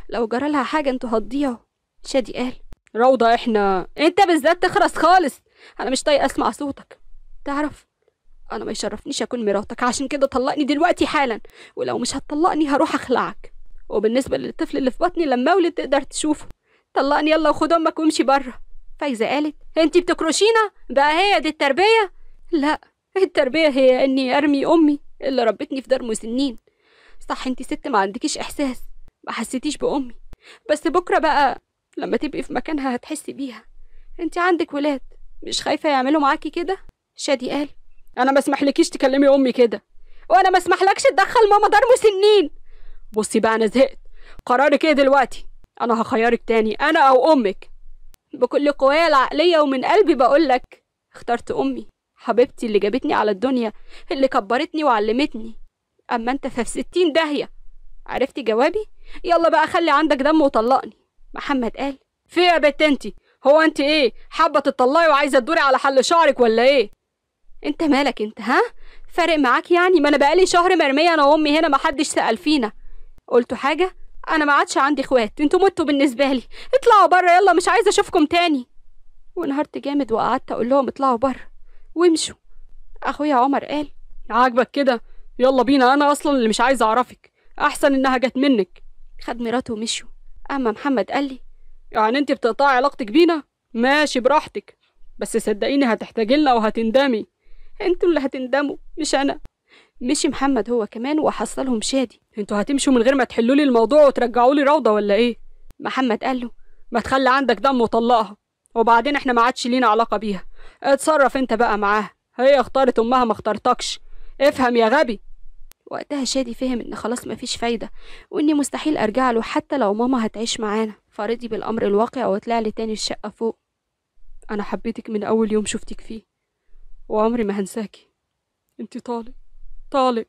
لو جرالها حاجة انتوا هتضيعوا شادي قال روضة احنا انت بالذات تخرس خالص انا مش طايقة اسمع صوتك تعرف انا ما يشرفنيش اكون مراتك عشان كده طلقني دلوقتي حالا ولو مش هتطلقني هروح اخلعك وبالنسبة للطفل اللي في بطني لما ولد تقدر تشوفه طلقني يلا وخد امك وامشي بره فايزة قالت انت بتكرشينا بقى هي دي التربية لا التربية هي اني ارمي امي اللي ربتني في دار مسنين صح انت ست ما عندكيش احساس ما حسيتيش بامي بس بكره بقى لما تبقي في مكانها هتحسي بيها انت عندك ولاد مش خايفه يعملوا معاكي كده شادي قال انا ما اسمحلكيش تكلمي امي كده وانا ما اسمحلكش تدخل ماما دار مسنين بصي بقى انا زهقت قرارك ايه دلوقتي انا هخيرك تاني انا او امك بكل قوايا العقليه ومن قلبي بقولك اخترت امي حبيبتي اللي جابتني على الدنيا اللي كبرتني وعلمتني أما أنت في ستين داهية عرفتي جوابي؟ يلا بقى خلي عندك دم وطلقني محمد قال في يا بت انتي هو انت ايه حابة تطلقي وعايزة تدوري على حل شعرك ولا ايه انت مالك انت ها فارق معاك يعني ما انا بقالي شهر مرمية انا وامي هنا محدش سأل فينا قلت حاجة انا ما عادش عندي اخوات انتوا متوا بالنسبة لي اطلعوا بره يلا مش عايزة اشوفكم تاني وانهارت جامد وقعدت اقول لهم اطلعوا بره ومشوا اخويا عمر قال عاجبك كده يلا بينا انا اصلا اللي مش عايز اعرفك احسن انها جت منك خد مراته ومشوا اما محمد قال لي يعني انت بتقطعي علاقتك بينا ماشي براحتك بس صدقيني هتحتاجي لنا وهتندمي انتوا اللي هتندموا مش انا مشي محمد هو كمان وحصلهم شادي انتوا هتمشوا من غير ما تحلوا لي الموضوع وترجعوا لي روضه ولا ايه محمد قال له ما تخلي عندك دم وطلقها وبعدين احنا ما عادش لينا علاقه بيها اتصرف انت بقى معاها هي اختارت امها ما اختارتكش افهم يا غبي وقتها شادي فهم ان خلاص مفيش فايده واني مستحيل ارجع له حتى لو ماما هتعيش معانا فرضي بالامر الواقع وطلع لي تاني الشقه فوق انا حبيتك من اول يوم شفتك فيه وعمري ما هنساكي انت طالق طالق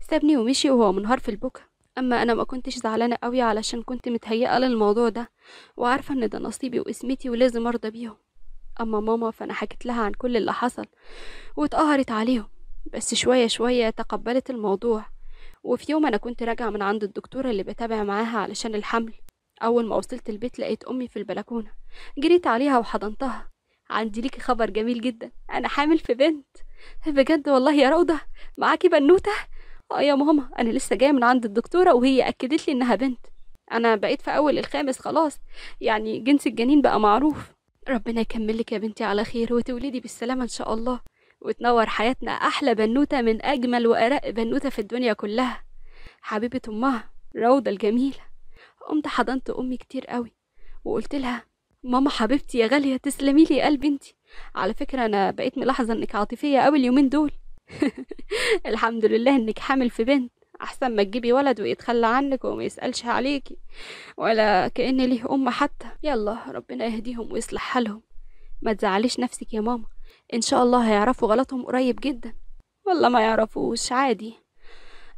سابني ومشي وهو منهار في البكا اما انا ما كنتش زعلانه قوي علشان كنت متهيئه للموضوع ده وعارفه ان ده نصيبي واسمتي ولازم ارضى بيهم أما ماما فأنا حكيت لها عن كل اللي حصل واتقهرت عليهم بس شوية شوية تقبلت الموضوع وفي يوم أنا كنت راجعة من عند الدكتورة اللي بتابع معاها علشان الحمل أول ما وصلت البيت لقيت أمي في البلكونة جريت عليها وحضنتها عندي ليكي خبر جميل جدا أنا حامل في بنت بجد والله يا روضة معاكي بنوتة اه يا ماما أنا لسه جاية من عند الدكتورة وهي أكدت لي إنها بنت أنا بقيت في أول الخامس خلاص يعني جنس الجنين بقى معروف ربنا يكمل لك يا بنتي على خير وتولدي بالسلامة إن شاء الله وتنور حياتنا أحلى بنوتة من أجمل وأرق بنوتة في الدنيا كلها حبيبة أمها روضة الجميلة قمت حضنت أمي كتير قوي وقلت لها ماما حبيبتي يا غالية تسلمي لي قلب انتي على فكرة أنا بقيت ملاحظة إنك عاطفية قوي اليومين دول الحمد لله إنك حامل في بنت أحسن ما تجيبي ولد ويتخلى عنك وما يسألش عليكي ولا كأن ليه أم حتى يلا ربنا يهديهم ويصلح حالهم ما تزعليش نفسك يا ماما إن شاء الله هيعرفوا غلطهم قريب جدا والله ما يعرفوش عادي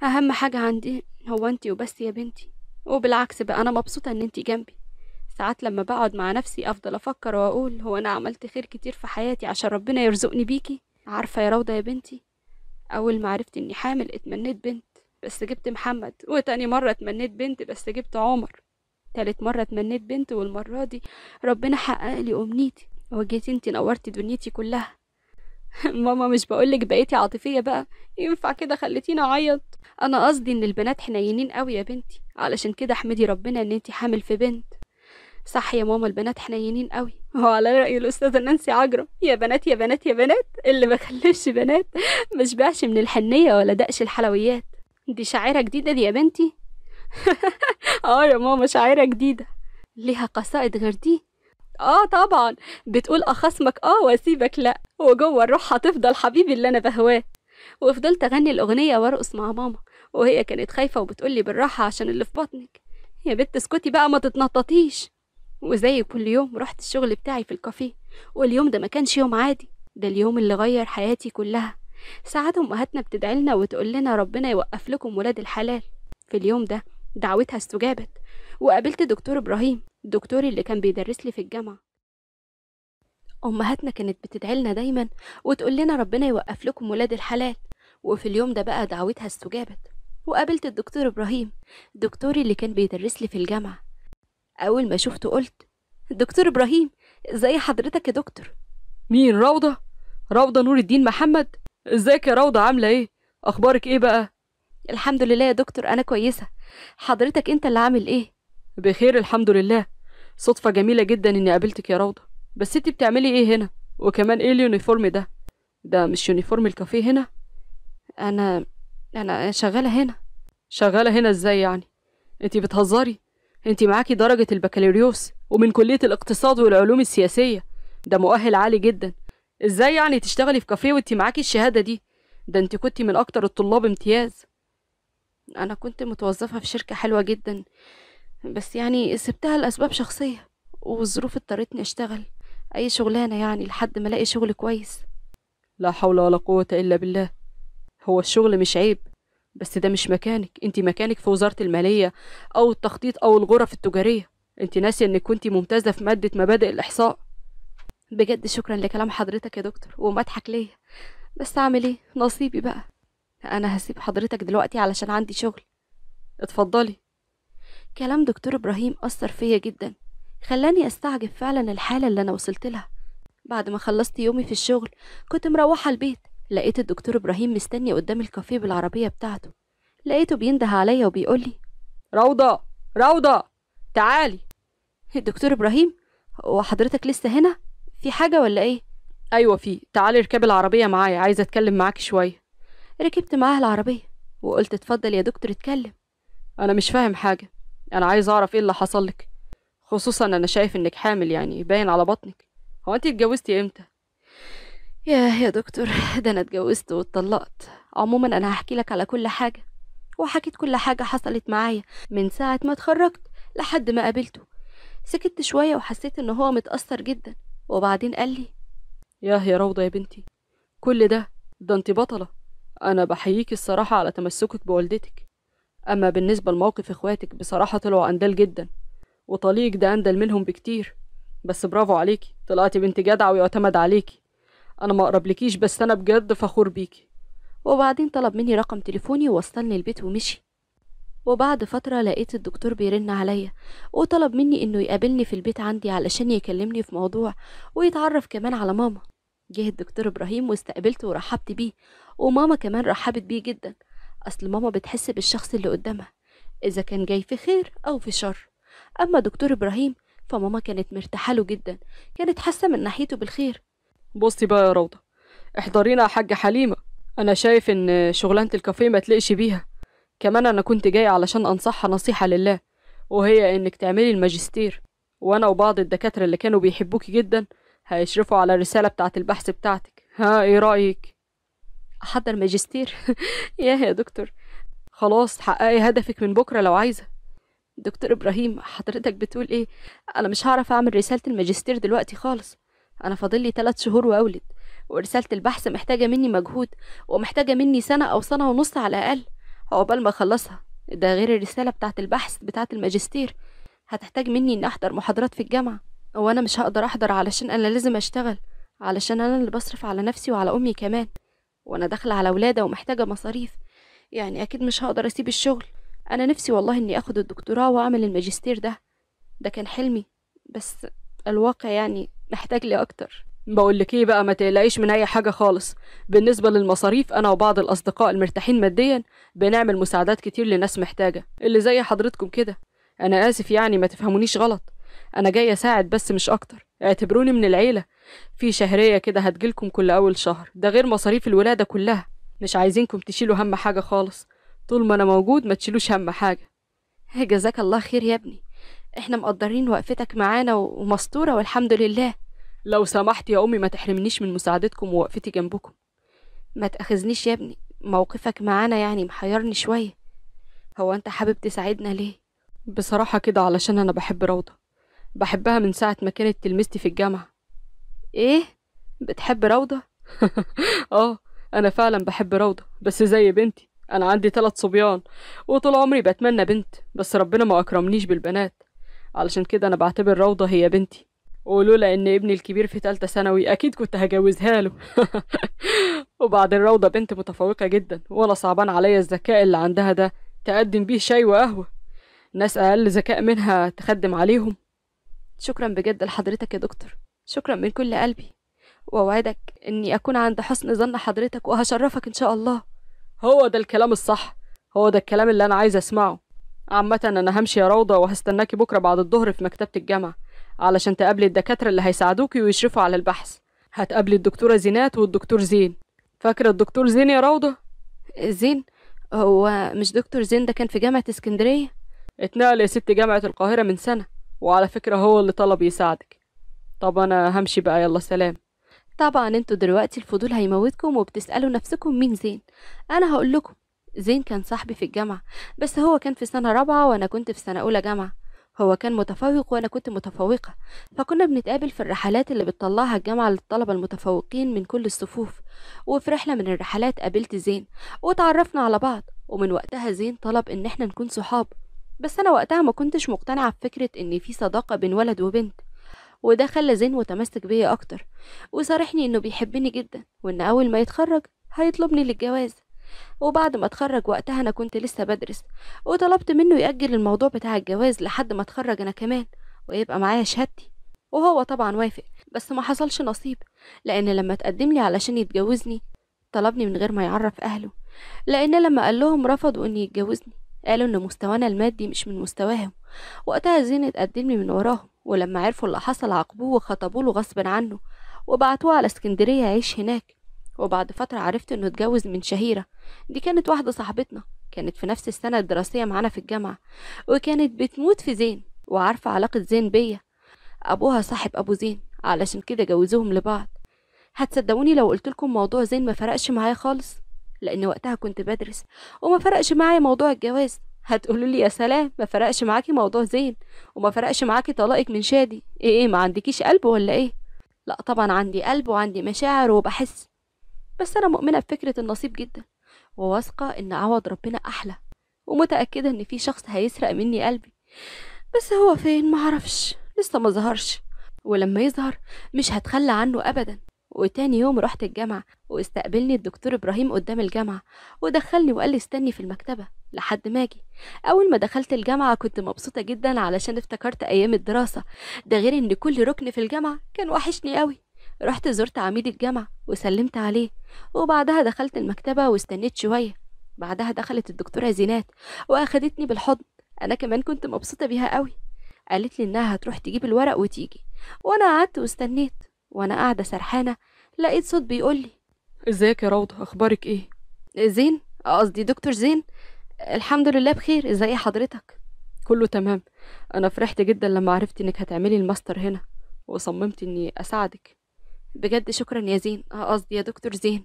أهم حاجة عندي هو أنتي وبس يا بنتي وبالعكس بقى أنا مبسوطة إن أنتي جنبي ساعات لما بقعد مع نفسي أفضل أفكر وأقول هو أنا عملت خير كتير في حياتي عشان ربنا يرزقني بيكي عارفة يا روضة يا بنتي أول ما عرفت إني حامل اتمنيت بنت بس جبت محمد وتاني مرة اتمنيت بنت بس جبت عمر تالت مرة اتمنيت بنت والمرة دي ربنا حقق لي أمنيتي وجيتي انتي نورتي دنيتي كلها ماما مش بقولك بقيتي عاطفية بقى ينفع كده خليتينا أعيط أنا قصدي إن البنات حنينين قوي يا بنتي علشان كده احمدي ربنا إن انتي حامل في بنت صح يا ماما البنات حنينين قوي وعلى رأي الأستاذة نانسي عجرة يا بنات يا بنات يا بنات اللي مخلفش بنات مش بعش من الحنية ولا دقش الحلويات دي شاعرة جديدة دي يا بنتي اه يا ماما شاعرة جديدة ليها قصائد غير دي اه طبعا بتقول اخصمك آه, اه واسيبك لا وجوه الروح هتفضل حبيبي اللي انا بهواه وفضلت اغني الاغنية وارقص مع ماما وهي كانت خايفة وبتقولي بالراحة عشان اللي في بطنك يا بنت اسكتي بقى ما تتنططيش وزي كل يوم رحت الشغل بتاعي في الكافيه واليوم ده ما كانش يوم عادي ده اليوم اللي غير حياتي كلها ساعات أمهاتنا بتدعي لنا وتقول لنا ربنا يوقف لكم ولاد الحلال في اليوم ده دعوتها استجابت وقابلت دكتور إبراهيم الدكتور اللي كان بيدرس لي في الجامعة أمهاتنا كانت بتدعي لنا دايما وتقول لنا ربنا يوقف لكم ولاد الحلال وفي اليوم ده بقى دعوتها استجابت وقابلت الدكتور إبراهيم الدكتور اللي كان بيدرس لي في الجامعة أول ما شفته قلت دكتور إبراهيم زي حضرتك يا دكتور مين روضة؟ روضة نور الدين محمد ازيك يا روضه عامله ايه اخبارك ايه بقى الحمد لله يا دكتور انا كويسه حضرتك انت اللي عامل ايه بخير الحمد لله صدفه جميله جدا اني قابلتك يا روضه بس انت بتعملي ايه هنا وكمان ايه اليونيفورم ده ده مش يونيفورم الكافيه هنا انا انا شغاله هنا شغاله هنا ازاي يعني انت بتهزري انت معاكي درجه البكالوريوس ومن كليه الاقتصاد والعلوم السياسيه ده مؤهل عالي جدا ازاي يعني تشتغلي في كافيه وانت معاكي الشهاده دي ده انت كنت من اكتر الطلاب امتياز انا كنت متوظفه في شركه حلوه جدا بس يعني سبتها لاسباب شخصيه والظروف اضطرتني اشتغل اي شغلانه يعني لحد ما الاقي شغل كويس لا حول ولا قوه الا بالله هو الشغل مش عيب بس ده مش مكانك انت مكانك في وزاره الماليه او التخطيط او الغرف التجاريه انت ناسيه انك كنت ممتازه في ماده مبادئ الاحصاء بجد شكرا لكلام حضرتك يا دكتور ومضحك ليا بس اعمل ايه نصيبي بقى انا هسيب حضرتك دلوقتي علشان عندي شغل اتفضلي كلام دكتور ابراهيم اثر فيا جدا خلاني استعجب فعلا الحاله اللي انا وصلت لها بعد ما خلصت يومي في الشغل كنت مروحه البيت لقيت الدكتور ابراهيم مستني قدام الكافيه بالعربيه بتاعته لقيته بينده عليا وبيقول لي روضه روضه تعالي الدكتور ابراهيم وحضرتك لسه هنا في حاجة ولا إيه؟ أيوة في تعالي اركبي العربية معايا عايزة أتكلم معاكي شوية ركبت معاها العربية وقلت اتفضل يا دكتور اتكلم أنا مش فاهم حاجة أنا عايز أعرف إيه اللي حصل لك خصوصا أنا شايف إنك حامل يعني باين على بطنك هو أنت اتجوزتي إمتى؟ ياه يا دكتور ده أنا اتجوزت واتطلقت عموما أنا هحكي لك على كل حاجة وحكيت كل حاجة حصلت معايا من ساعة ما اتخرجت لحد ما قابلته سكت شوية وحسيت إن هو متأثر جدا وبعدين قال لي ياه يا روضة يا بنتي كل ده ده انت بطلة أنا بحييك الصراحة على تمسكك بوالدتك أما بالنسبة لموقف إخواتك بصراحة طلعوا أندال جدا وطليق ده أندل منهم بكتير بس برافو عليكي طلعتي بنت جدعة ويعتمد عليكي أنا ما أقربلكيش بس أنا بجد فخور بيكي وبعدين طلب مني رقم تليفوني ووصلني البيت ومشي وبعد فترة لقيت الدكتور بيرن عليا وطلب مني إنه يقابلني في البيت عندي علشان يكلمني في موضوع ويتعرف كمان على ماما جه الدكتور إبراهيم واستقبلته ورحبت بيه وماما كمان رحبت بيه جدا أصل ماما بتحس بالشخص اللي قدامها إذا كان جاي في خير أو في شر أما دكتور إبراهيم فماما كانت مرتاحة له جدا كانت حاسة من ناحيته بالخير بصي بقى يا روضة احضرينا يا حاجة حليمة أنا شايف إن شغلانة الكافيه ما تلقش بيها كمان أنا كنت جاية علشان أنصحها نصيحة لله وهي إنك تعملي الماجستير وأنا وبعض الدكاترة اللي كانوا بيحبوكي جدا هيشرفوا على الرسالة بتاعة البحث بتاعتك ها إيه رأيك؟ أحضر ماجستير ياه يا دكتور خلاص حققي هدفك من بكرة لو عايزة دكتور إبراهيم حضرتك بتقول إيه؟ أنا مش هعرف أعمل رسالة الماجستير دلوقتي خالص أنا فاضلي تلات شهور وأولد ورسالة البحث محتاجة مني مجهود ومحتاجة مني سنة أو سنة ونص على الأقل عقبال ما اخلصها ده غير الرساله بتاعه البحث بتاعه الماجستير هتحتاج مني ان احضر محاضرات في الجامعه وانا مش هقدر احضر علشان انا لازم اشتغل علشان انا اللي بصرف على نفسي وعلى امي كمان وانا داخله على ولاده ومحتاجه مصاريف يعني اكيد مش هقدر اسيب الشغل انا نفسي والله اني اخد الدكتوراه واعمل الماجستير ده ده كان حلمي بس الواقع يعني محتاج لي اكتر بقول لك ايه بقى ما تقلقيش من اي حاجه خالص بالنسبه للمصاريف انا وبعض الاصدقاء المرتاحين ماديا بنعمل مساعدات كتير لناس محتاجه اللي زي حضرتكم كده انا اسف يعني ما تفهمونيش غلط انا جايه اساعد بس مش اكتر اعتبروني من العيله في شهريه كده هتجيلكم كل اول شهر ده غير مصاريف الولاده كلها مش عايزينكم تشيلوا هم حاجه خالص طول ما انا موجود ما تشيلوش هم حاجه جزاك الله خير يا ابني احنا مقدرين وقفتك معانا ومستوره والحمد لله لو سمحت يا أمي ما تحرمنيش من مساعدتكم ووقفتي جنبكم ما تأخذنيش يا ابني موقفك معانا يعني محيرني شوية هو أنت حابب تساعدنا ليه؟ بصراحة كده علشان أنا بحب روضة بحبها من ساعة ما كانت تلمستي في الجامعة إيه؟ بتحب روضة؟ آه أنا فعلا بحب روضة بس زي بنتي أنا عندي ثلاث صبيان وطول عمري بتمنى بنت بس ربنا ما أكرمنيش بالبنات علشان كده أنا بعتبر روضة هي بنتي ولولا ان ابني الكبير في تالتة ثانوي اكيد كنت هجوزها له وبعدين روضة بنت متفوقة جدا ولا صعبان عليا الذكاء اللي عندها ده تقدم بيه شاي وقهوة ناس اقل ذكاء منها تخدم عليهم شكرا بجد لحضرتك يا دكتور شكرا من كل قلبي واوعدك اني اكون عند حسن ظن حضرتك وهشرفك ان شاء الله هو ده الكلام الصح هو ده الكلام اللي انا عايزه اسمعه عامه انا همشي يا روضه وهستناكي بكره بعد الظهر في مكتبه الجامعه علشان تقابلي الدكاترة اللي هيساعدوكي ويشرفوا على البحث هتقابلي الدكتورة زينات والدكتور زين فاكرة الدكتور زين يا روضة؟ زين؟ هو مش دكتور زين ده كان في جامعة اسكندرية؟ اتنقل يا ست جامعة القاهرة من سنة وعلى فكرة هو اللي طلب يساعدك طب أنا همشي بقى يلا سلام طبعا انتوا دلوقتي الفضول هيموتكم وبتسألوا نفسكم مين زين أنا هقول لكم زين كان صاحبي في الجامعة بس هو كان في سنة رابعة وأنا كنت في سنة أولى جامعة هو كان متفوق وأنا كنت متفوقة فكنا بنتقابل في الرحلات اللي بتطلعها الجامعة للطلبة المتفوقين من كل الصفوف وفي رحلة من الرحلات قابلت زين وتعرفنا على بعض ومن وقتها زين طلب إن إحنا نكون صحاب بس أنا وقتها ما كنتش مقتنعة بفكرة إن في صداقة بين ولد وبنت وده خلى زين متمسك بيا أكتر وصارحني إنه بيحبني جدا وإن أول ما يتخرج هيطلبني للجواز وبعد ما اتخرج وقتها انا كنت لسه بدرس وطلبت منه يأجل الموضوع بتاع الجواز لحد ما اتخرج انا كمان ويبقى معايا شهادتي وهو طبعا وافق بس ما حصلش نصيب لان لما تقدم لي علشان يتجوزني طلبني من غير ما يعرف اهله لان لما قال لهم رفضوا اني يتجوزني قالوا ان مستوانا المادي مش من مستواهم وقتها زين اتقدم لي من وراهم ولما عرفوا اللي حصل عاقبوه وخطبوه غصب عنه وبعتوه على اسكندرية يعيش هناك وبعد فترة عرفت إنه اتجوز من شهيرة دي كانت واحدة صاحبتنا كانت في نفس السنة الدراسية معانا في الجامعة وكانت بتموت في زين وعارفة علاقة زين بيا أبوها صاحب أبو زين علشان كده جوزوهم لبعض هتصدقوني لو قلتلكم موضوع زين ما فرقش معايا خالص لأن وقتها كنت بدرس وما فرقش معايا موضوع الجواز هتقولوا لي يا سلام ما فرقش معاكي موضوع زين وما فرقش معاكي طلاقك من شادي ايه ايه ما عندكيش قلب ولا ايه لا طبعا عندي قلب وعندي مشاعر وبحس بس أنا مؤمنة بفكرة النصيب جدا وواثقة إن عوض ربنا أحلى ومتأكدة إن في شخص هيسرق مني قلبي بس هو فين معرفش لسه ما ظهرش ولما يظهر مش هتخلى عنه أبدا وتاني يوم رحت الجامعة واستقبلني الدكتور إبراهيم قدام الجامعة ودخلني وقال لي استني في المكتبة لحد ما أجي أول ما دخلت الجامعة كنت مبسوطة جدا علشان افتكرت أيام الدراسة ده غير إن كل ركن في الجامعة كان وحشني قوي رحت زرت عميد الجامعة وسلمت عليه وبعدها دخلت المكتبة واستنيت شوية بعدها دخلت الدكتورة زينات وأخدتني بالحضن أنا كمان كنت مبسوطة بيها قوي قالت لي إنها هتروح تجيب الورق وتيجي وأنا قعدت واستنيت وأنا قاعدة سرحانة لقيت صوت بيقول لي ازيك يا روضة أخبارك إيه؟ زين آه، قصدي دكتور زين الحمد لله بخير ازاي حضرتك؟ كله تمام أنا فرحت جدا لما عرفت إنك هتعملي الماستر هنا وصممت إني أساعدك بجد شكرا يا زين آه، قصدي يا دكتور زين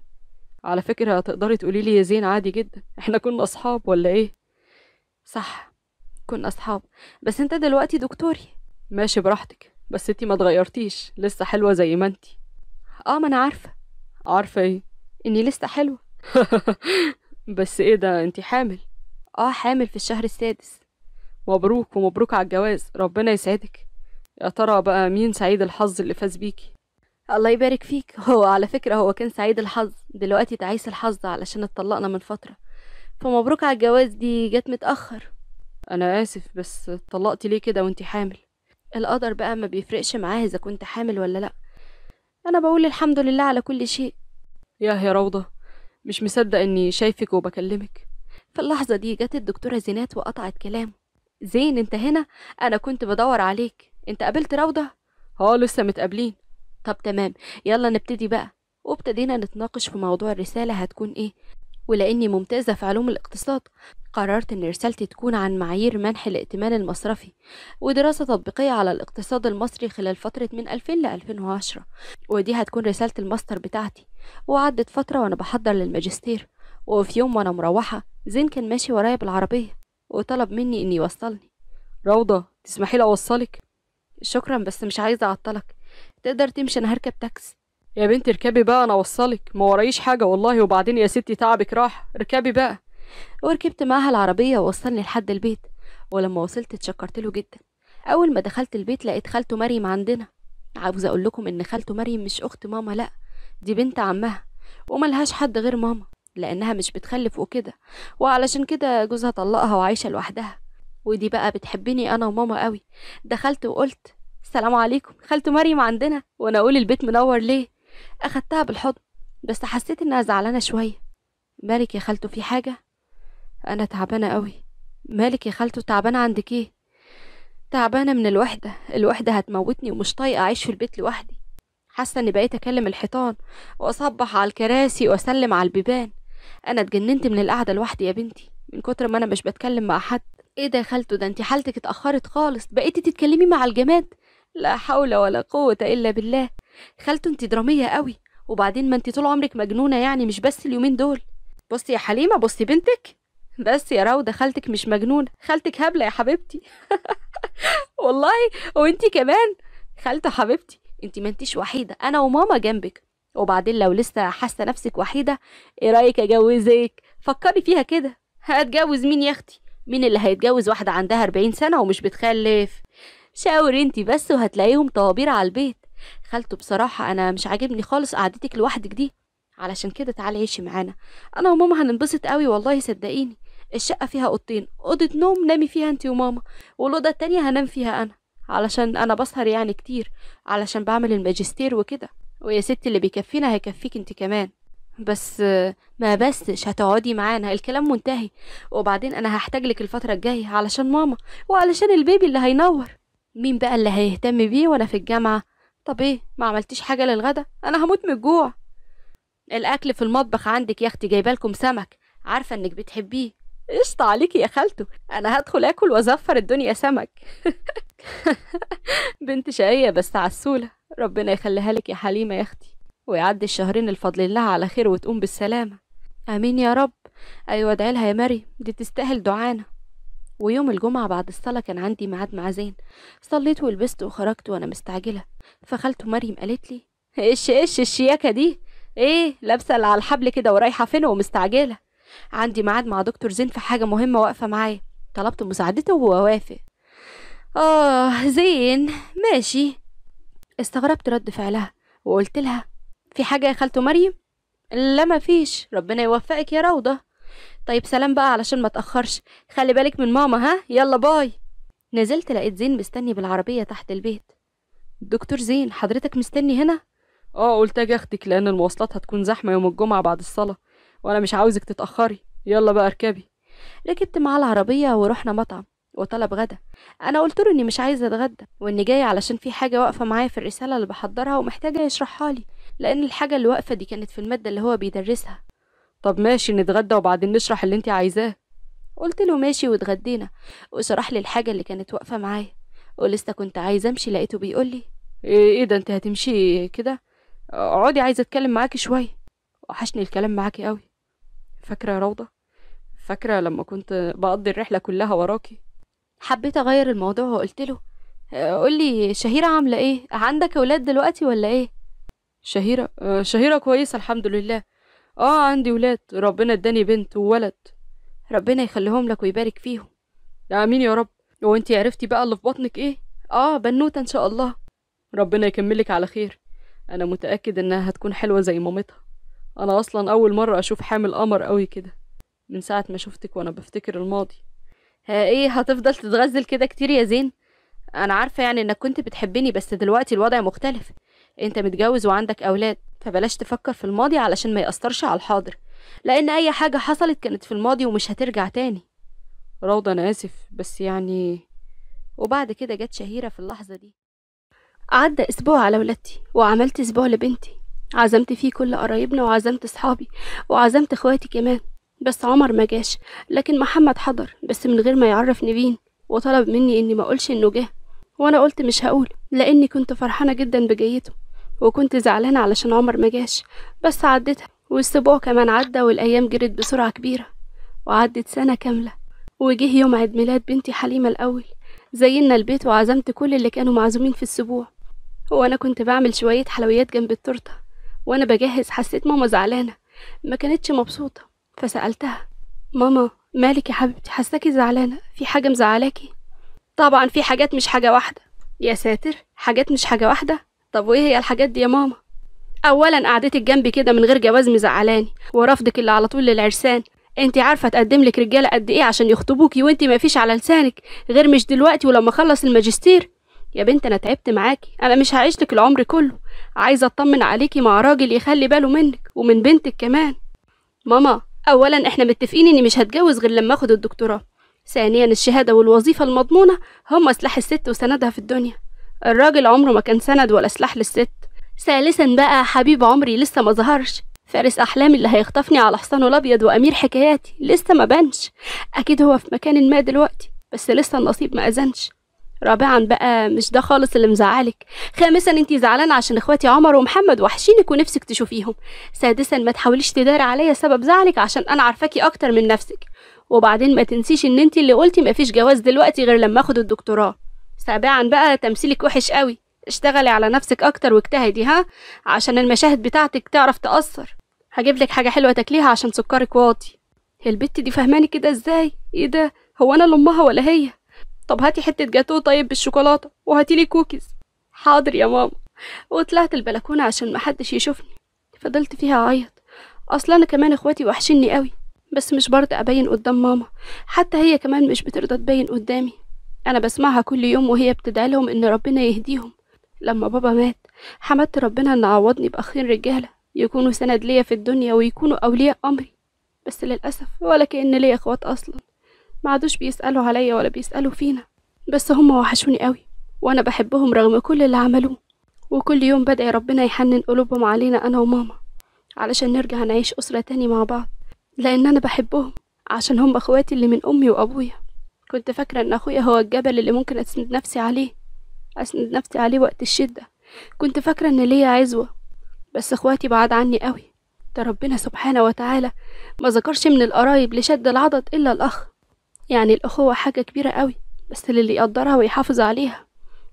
على فكرة تقدري تقولي لي يا زين عادي جدا احنا كنا أصحاب ولا ايه؟ صح كنا أصحاب بس انت دلوقتي دكتوري ماشي براحتك بس انتي ما تغيرتيش لسه حلوة زي ما انتي اه ما انا عارفة عارفة ايه؟ اني لسه حلوة بس ايه ده انتي حامل اه حامل في الشهر السادس مبروك ومبروك على الجواز ربنا يسعدك يا ترى بقى مين سعيد الحظ اللي فاز بيكي الله يبارك فيك هو على فكرة هو كان سعيد الحظ دلوقتي تعيس الحظ علشان اتطلقنا من فترة فمبروك على الجواز دي جت متأخر أنا آسف بس اتطلقتي ليه كده وانتي حامل القدر بقى ما بيفرقش معاه إذا كنت حامل ولا لأ أنا بقول الحمد لله على كل شيء ياه يا روضة مش مصدق إني شايفك وبكلمك في اللحظة دي جت الدكتورة زينات وقطعت كلامه زين انت هنا أنا كنت بدور عليك انت قابلت روضة؟ اه لسه متقابلين طب تمام يلا نبتدي بقى وابتدينا نتناقش في موضوع الرسالة هتكون إيه ولأني ممتازة في علوم الاقتصاد قررت إن رسالتي تكون عن معايير منح الائتمان المصرفي ودراسة تطبيقية على الاقتصاد المصري خلال فترة من 2000 ل 2010 ودي هتكون رسالة الماستر بتاعتي وعدت فترة وأنا بحضر للماجستير وفي يوم وأنا مروحة زين كان ماشي ورايا بالعربية وطلب مني إني يوصلني روضة تسمحي لي أوصلك شكرا بس مش عايزة أعطلك تقدر تمشي انا هركب تاكسي يا بنت اركبي بقى انا اوصلك ما ورايش حاجه والله وبعدين يا ستي تعبك راح اركبي بقى وركبت معاها العربيه ووصلني لحد البيت ولما وصلت اتشكرت له جدا اول ما دخلت البيت لقيت خالته مريم عندنا عاوزه اقول لكم ان خالته مريم مش اخت ماما لا دي بنت عمها وملهاش حد غير ماما لانها مش بتخلف وكده وعلشان كده جوزها طلقها وعايشه لوحدها ودي بقى بتحبني انا وماما قوي دخلت وقلت السلام عليكم خالته مريم عندنا وانا اقول البيت منور ليه اخدتها بالحضن بس حسيت انها زعلانه شويه مالك يا خالته في حاجه انا تعبانه قوي مالك يا خالته تعبانه عندك ايه تعبانه من الوحده الوحده هتموتني ومش طايقه اعيش في البيت لوحدي حاسه اني بقيت اكلم الحيطان واصبح على الكراسي واسلم على البيبان انا اتجننت من القعده لوحدي يا بنتي من كتر ما انا مش بتكلم مع حد ايه ده يا خالته ده انت حالتك اتاخرت خالص بقيتي تتكلمي مع الجماد لا حول ولا قوة إلا بالله خالته انت درامية قوي وبعدين ما انت طول عمرك مجنونة يعني مش بس اليومين دول بصي يا حليمة بصي بنتك بس يا راودة خالتك مش مجنونة خالتك هبلة يا حبيبتي والله وانتي كمان خالته حبيبتي انتي ما انتيش وحيدة انا وماما جنبك وبعدين لو لسه حاسة نفسك وحيدة ايه رايك اجوزك فكري فيها كده هتجوز مين يا اختي مين اللي هيتجوز واحدة عندها 40 سنة ومش بتخلف شاور انتي بس وهتلاقيهم طوابير على البيت خالته بصراحة أنا مش عاجبني خالص قعدتك لوحدك دي علشان كده تعالي عيشي معانا أنا وماما هننبسط قوي والله صدقيني الشقة فيها أوضتين أوضة نوم نامي فيها أنتي وماما والأوضة التانية هنام فيها أنا علشان أنا بسهر يعني كتير علشان بعمل الماجستير وكده ويا ستي اللي بيكفينا هيكفيك انت كمان بس ما بسش هتقعدي معانا الكلام منتهي وبعدين انا هحتاج لك الفتره الجايه علشان ماما وعلشان البيبي اللي هينور مين بقى اللي هيهتم بيه وانا في الجامعه طب ايه ما عملتيش حاجه للغدا انا هموت من الجوع الاكل في المطبخ عندك يا اختي جايبالكم سمك عارفه انك بتحبيه قشطة عليكي يا خالته انا هدخل اكل وازفر الدنيا سمك بنت شقيه بس عسوله ربنا يخليها لك يا حليمه يا اختي ويعدي الشهرين الفضل لها على خير وتقوم بالسلامه امين يا رب ايوه ادعي لها يا مريم دي تستاهل دعانا ويوم الجمعة بعد الصلاة كان عندي ميعاد مع زين صليت ولبست وخرجت وأنا مستعجلة فخالته مريم قالت لي إيش إيش الشياكة دي إيه لابسة اللي على الحبل كده ورايحة فين ومستعجلة عندي ميعاد مع دكتور زين في حاجة مهمة واقفة معايا طلبت مساعدته وهو وافق آه زين ماشي استغربت رد فعلها وقلت لها في حاجة يا خالته مريم لا مفيش ربنا يوفقك يا روضة طيب سلام بقى علشان ما تأخرش خلي بالك من ماما ها يلا باي نزلت لقيت زين مستني بالعربية تحت البيت دكتور زين حضرتك مستني هنا اه قلت اجي اخدك لان المواصلات هتكون زحمة يوم الجمعة بعد الصلاة وانا مش عاوزك تتأخري يلا بقى اركبي ركبت معاه العربية ورحنا مطعم وطلب غدا انا قلت له اني مش عايزه اتغدى واني جايه علشان في حاجه واقفه معايا في الرساله اللي بحضرها ومحتاجه يشرحها لي لان الحاجه اللي واقفه دي كانت في الماده اللي هو بيدرسها طب ماشي نتغدى وبعدين نشرح اللي انت عايزاه قلت له ماشي واتغدينا وشرح لي الحاجة اللي كانت واقفة معايا ولسه كنت عايزة امشي لقيته بيقول لي ايه, إيه ده انت هتمشي كده اقعدي عايزة اتكلم معاكي شوية وحشني الكلام معاكي قوي فاكرة يا روضة فاكرة لما كنت بقضي الرحلة كلها وراكي حبيت اغير الموضوع وقلت له قولي شهيرة عاملة ايه عندك اولاد دلوقتي ولا ايه شهيرة شهيرة كويسة الحمد لله اه عندي ولاد ربنا اداني بنت وولد ربنا يخليهم لك ويبارك فيهم امين يا رب لو انت عرفتي بقى اللي في بطنك ايه اه بنوته ان شاء الله ربنا يكملك على خير انا متاكد انها هتكون حلوه زي مامتها انا اصلا اول مره اشوف حامل قمر قوي كده من ساعه ما شفتك وانا بفتكر الماضي ها ايه هتفضل تتغزل كده كتير يا زين انا عارفه يعني انك كنت بتحبني بس دلوقتي الوضع مختلف انت متجوز وعندك اولاد فبلاش تفكر في الماضي علشان ما يأثرش على الحاضر لأن أي حاجة حصلت كانت في الماضي ومش هترجع تاني روضة أنا آسف بس يعني وبعد كده جت شهيرة في اللحظة دي عدى أسبوع على ولادتي وعملت أسبوع لبنتي عزمت فيه كل قرايبنا وعزمت صحابي وعزمت اخواتي كمان بس عمر ما جاش لكن محمد حضر بس من غير ما يعرف نبين وطلب مني اني ما اقولش انه جه وانا قلت مش هقول لاني كنت فرحانه جدا بجيته وكنت زعلانة علشان عمر ما جاش بس عدتها والأسبوع كمان عدى والأيام جرت بسرعة كبيرة وعدت سنة كاملة وجه يوم عيد ميلاد بنتي حليمة الأول زينا البيت وعزمت كل اللي كانوا معزومين في الأسبوع وأنا كنت بعمل شوية حلويات جنب التورتة وأنا بجهز حسيت ماما زعلانة ما كانتش مبسوطة فسألتها ماما مالك يا حبيبتي حساكي زعلانة في حاجة مزعلاكي طبعا في حاجات مش حاجة واحدة يا ساتر حاجات مش حاجة واحدة طب وايه هي الحاجات دي يا ماما اولا قعدتك جنبي كده من غير جواز مزعلاني ورفضك اللي على طول للعرسان انت عارفه تقدم لك رجاله قد ايه عشان يخطبوكي وانت ما فيش على لسانك غير مش دلوقتي ولما اخلص الماجستير يا بنت انا تعبت معاكي انا مش هعيش لك العمر كله عايزه اطمن عليكي مع راجل يخلي باله منك ومن بنتك كمان ماما اولا احنا متفقين اني مش هتجوز غير لما اخد الدكتوراه ثانيا الشهاده والوظيفه المضمونه هم سلاح الست وسندها في الدنيا الراجل عمره ما كان سند ولا سلاح للست ثالثا بقى حبيب عمري لسه ما ظهرش فارس أحلامي اللي هيخطفني على حصانه الأبيض وأمير حكاياتي لسه ما بانش أكيد هو في مكان ما دلوقتي بس لسه النصيب ما أذنش رابعا بقى مش ده خالص اللي مزعلك خامسا انتي زعلانه عشان اخواتي عمر ومحمد وحشينك ونفسك تشوفيهم سادسا ما تحاوليش تداري عليا سبب زعلك عشان انا عارفاكي اكتر من نفسك وبعدين ما تنسيش ان انتي اللي قلتي مفيش جواز دلوقتي غير لما اخد الدكتوراه سابعا بقى تمثيلك وحش قوي اشتغلي على نفسك اكتر واجتهدي ها عشان المشاهد بتاعتك تعرف تأثر هجيب لك حاجة حلوة تاكليها عشان سكرك واطي هي البت دي فهماني كده ازاي ايه ده هو انا لامها ولا هي طب هاتي حتة جاتوه طيب بالشوكولاتة وهاتيلي كوكيز حاضر يا ماما وطلعت البلكونة عشان محدش يشوفني فضلت فيها أعيط أصلا أنا كمان إخواتي وحشيني قوي بس مش برضه أبين قدام ماما حتى هي كمان مش بترضى تبين قدامي أنا بسمعها كل يوم وهي بتدعي لهم إن ربنا يهديهم لما بابا مات حمدت ربنا إن عوضني بأخين رجالة يكونوا سند ليا في الدنيا ويكونوا أولياء أمري بس للأسف ولا كأن ليا إخوات أصلا ما عادوش بيسألوا عليا ولا بيسألوا فينا بس هما وحشوني قوي وأنا بحبهم رغم كل اللي عملوه وكل يوم بدعي ربنا يحنن قلوبهم علينا أنا وماما علشان نرجع نعيش أسرة تاني مع بعض لأن أنا بحبهم عشان هم أخواتي اللي من أمي وأبويا كنت فاكرة إن أخويا هو الجبل اللي ممكن أسند نفسي عليه أسند نفسي عليه وقت الشدة كنت فاكرة إن ليا عزوة بس إخواتي بعاد عني قوي ده ربنا سبحانه وتعالى ما ذكرش من القرايب لشد العضد إلا الأخ يعني الأخوة حاجة كبيرة قوي بس للي يقدرها ويحافظ عليها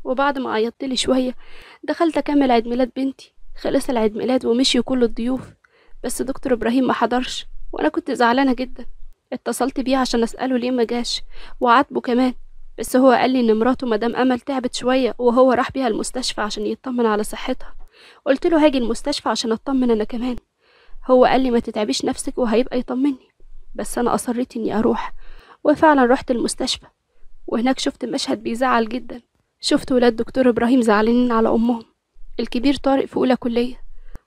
وبعد ما عيطتلي شوية دخلت أكمل عيد ميلاد بنتي خلص العيد ميلاد ومشيوا كل الضيوف بس دكتور إبراهيم ما حضرش وأنا كنت زعلانة جدا اتصلت بيه عشان اسأله ليه ما جاش وعاتبه كمان بس هو قال لي ان مراته مدام امل تعبت شويه وهو راح بيها المستشفى عشان يطمن على صحتها قلت له هاجي المستشفى عشان اطمن انا كمان هو قال لي ما تتعبيش نفسك وهيبقى يطمني بس انا اصريت اني اروح وفعلا رحت المستشفى وهناك شفت مشهد بيزعل جدا شفت ولاد دكتور ابراهيم زعلانين على امهم الكبير طارق في اولى كليه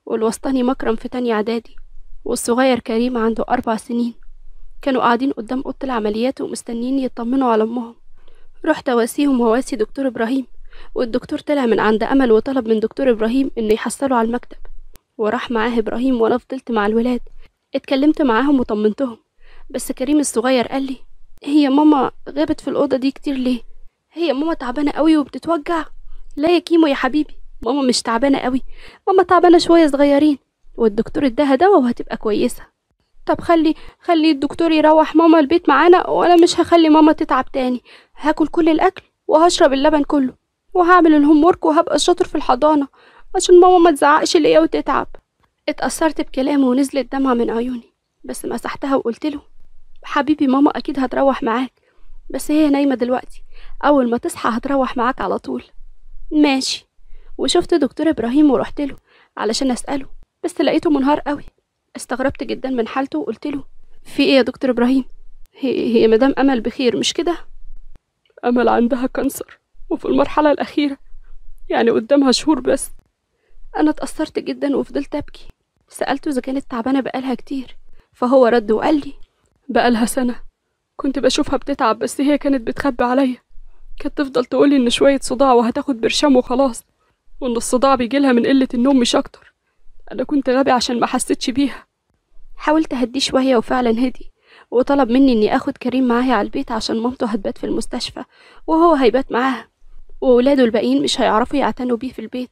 والوسطاني مكرم في تانية اعدادي والصغير كريم عنده اربع سنين كانوا قاعدين قدام أوضة العمليات ومستنيين يطمنوا على أمهم رحت أواسيهم وأواسي دكتور إبراهيم والدكتور طلع من عند أمل وطلب من دكتور إبراهيم إنه يحصله على المكتب وراح معاه إبراهيم وأنا فضلت مع الولاد اتكلمت معاهم وطمنتهم بس كريم الصغير قال لي هي ماما غابت في الأوضة دي كتير ليه هي ماما تعبانة قوي وبتتوجع لا يا كيمو يا حبيبي ماما مش تعبانة قوي ماما تعبانة شوية صغيرين والدكتور اداها دواء وهتبقى كويسة طب خلي خلي الدكتور يروح ماما البيت معانا وانا مش هخلي ماما تتعب تاني هاكل كل الاكل وهشرب اللبن كله وهعمل الهوم ورك وهبقى شاطر في الحضانه عشان ماما ما تزعقش ليا وتتعب اتأثرت بكلامه ونزلت دمعة من عيوني بس مسحتها وقلت له حبيبي ماما أكيد هتروح معاك بس هي نايمة دلوقتي أول ما تصحى هتروح معاك على طول ماشي وشفت دكتور إبراهيم ورحت له علشان أسأله بس لقيته منهار قوي استغربت جدا من حالته وقلت له في ايه يا دكتور ابراهيم هي, هي مدام امل بخير مش كده امل عندها كانسر وفي المرحله الاخيره يعني قدامها شهور بس انا اتاثرت جدا وفضلت ابكي سالته اذا كانت تعبانه بقالها كتير فهو رد وقال لي بقالها سنه كنت بشوفها بتتعب بس هي كانت بتخبي عليا كانت تفضل تقولي ان شويه صداع وهتاخد برشام وخلاص وان الصداع بيجيلها من قله النوم مش اكتر أنا كنت غبي عشان ما حسيتش بيها حاولت أهديه شوية وفعلا هدي وطلب مني إني آخد كريم معايا على البيت عشان مامته هتبات في المستشفى وهو هيبات معاها وولاده الباقيين مش هيعرفوا يعتنوا بيه في البيت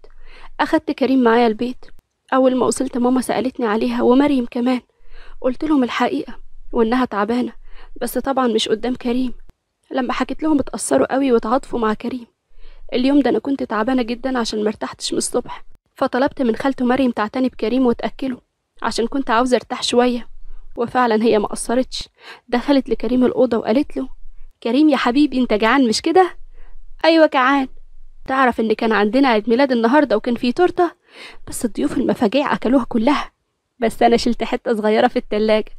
أخدت كريم معايا البيت أول ما وصلت ماما سألتني عليها ومريم كمان قلت لهم الحقيقة وإنها تعبانة بس طبعا مش قدام كريم لما حكيت لهم اتأثروا قوي وتعاطفوا مع كريم اليوم ده أنا كنت تعبانة جدا عشان مرتحتش من الصبح فطلبت من خالته مريم تعتني بكريم وتأكله عشان كنت عاوزة ارتاح شوية وفعلا هي ما قصرتش دخلت لكريم الأوضة وقالت له كريم يا حبيبي انت جعان مش كده؟ أيوة جعان تعرف إن كان عندنا عيد ميلاد النهاردة وكان فيه تورتة بس الضيوف المفاجيع أكلوها كلها بس أنا شلت حتة صغيرة في التلاجة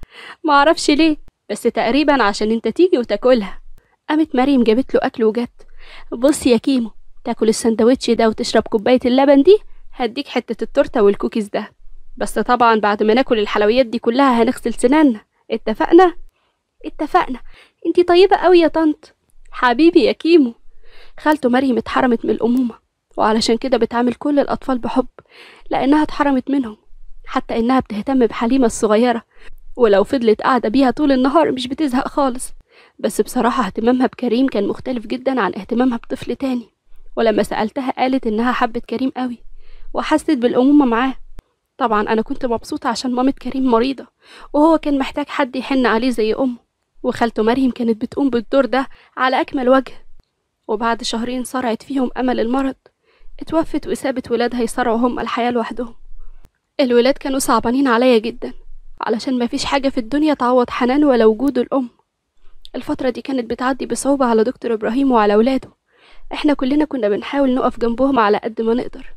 معرفش ليه بس تقريبا عشان انت تيجي وتاكلها قامت مريم جابت له أكل وجت بص يا كيمو تاكل السندوتش ده وتشرب كوباية اللبن دي هديك حتة التورتة والكوكيز ده بس طبعا بعد ما ناكل الحلويات دي كلها هنغسل سناننا اتفقنا؟ اتفقنا انتي طيبة قوي يا طنط حبيبي يا كيمو خالته مريم اتحرمت من الأمومة وعلشان كده بتعامل كل الأطفال بحب لأنها اتحرمت منهم حتى إنها بتهتم بحليمة الصغيرة ولو فضلت قاعدة بيها طول النهار مش بتزهق خالص بس بصراحة اهتمامها بكريم كان مختلف جدا عن اهتمامها بطفل تاني ولما سألتها قالت إنها حبت كريم قوي وحست بالأمومة معاه طبعا أنا كنت مبسوطة عشان مامة كريم مريضة وهو كان محتاج حد يحن عليه زي أمه وخالته مريم كانت بتقوم بالدور ده على أكمل وجه وبعد شهرين صرعت فيهم أمل المرض اتوفت وسابت ولادها يصرعوا هم الحياة لوحدهم الولاد كانوا صعبانين عليا جدا علشان مفيش حاجة في الدنيا تعوض حنان ولا وجود الأم الفترة دي كانت بتعدي بصعوبة على دكتور إبراهيم وعلى ولاده احنا كلنا كنا بنحاول نقف جنبهم على قد ما نقدر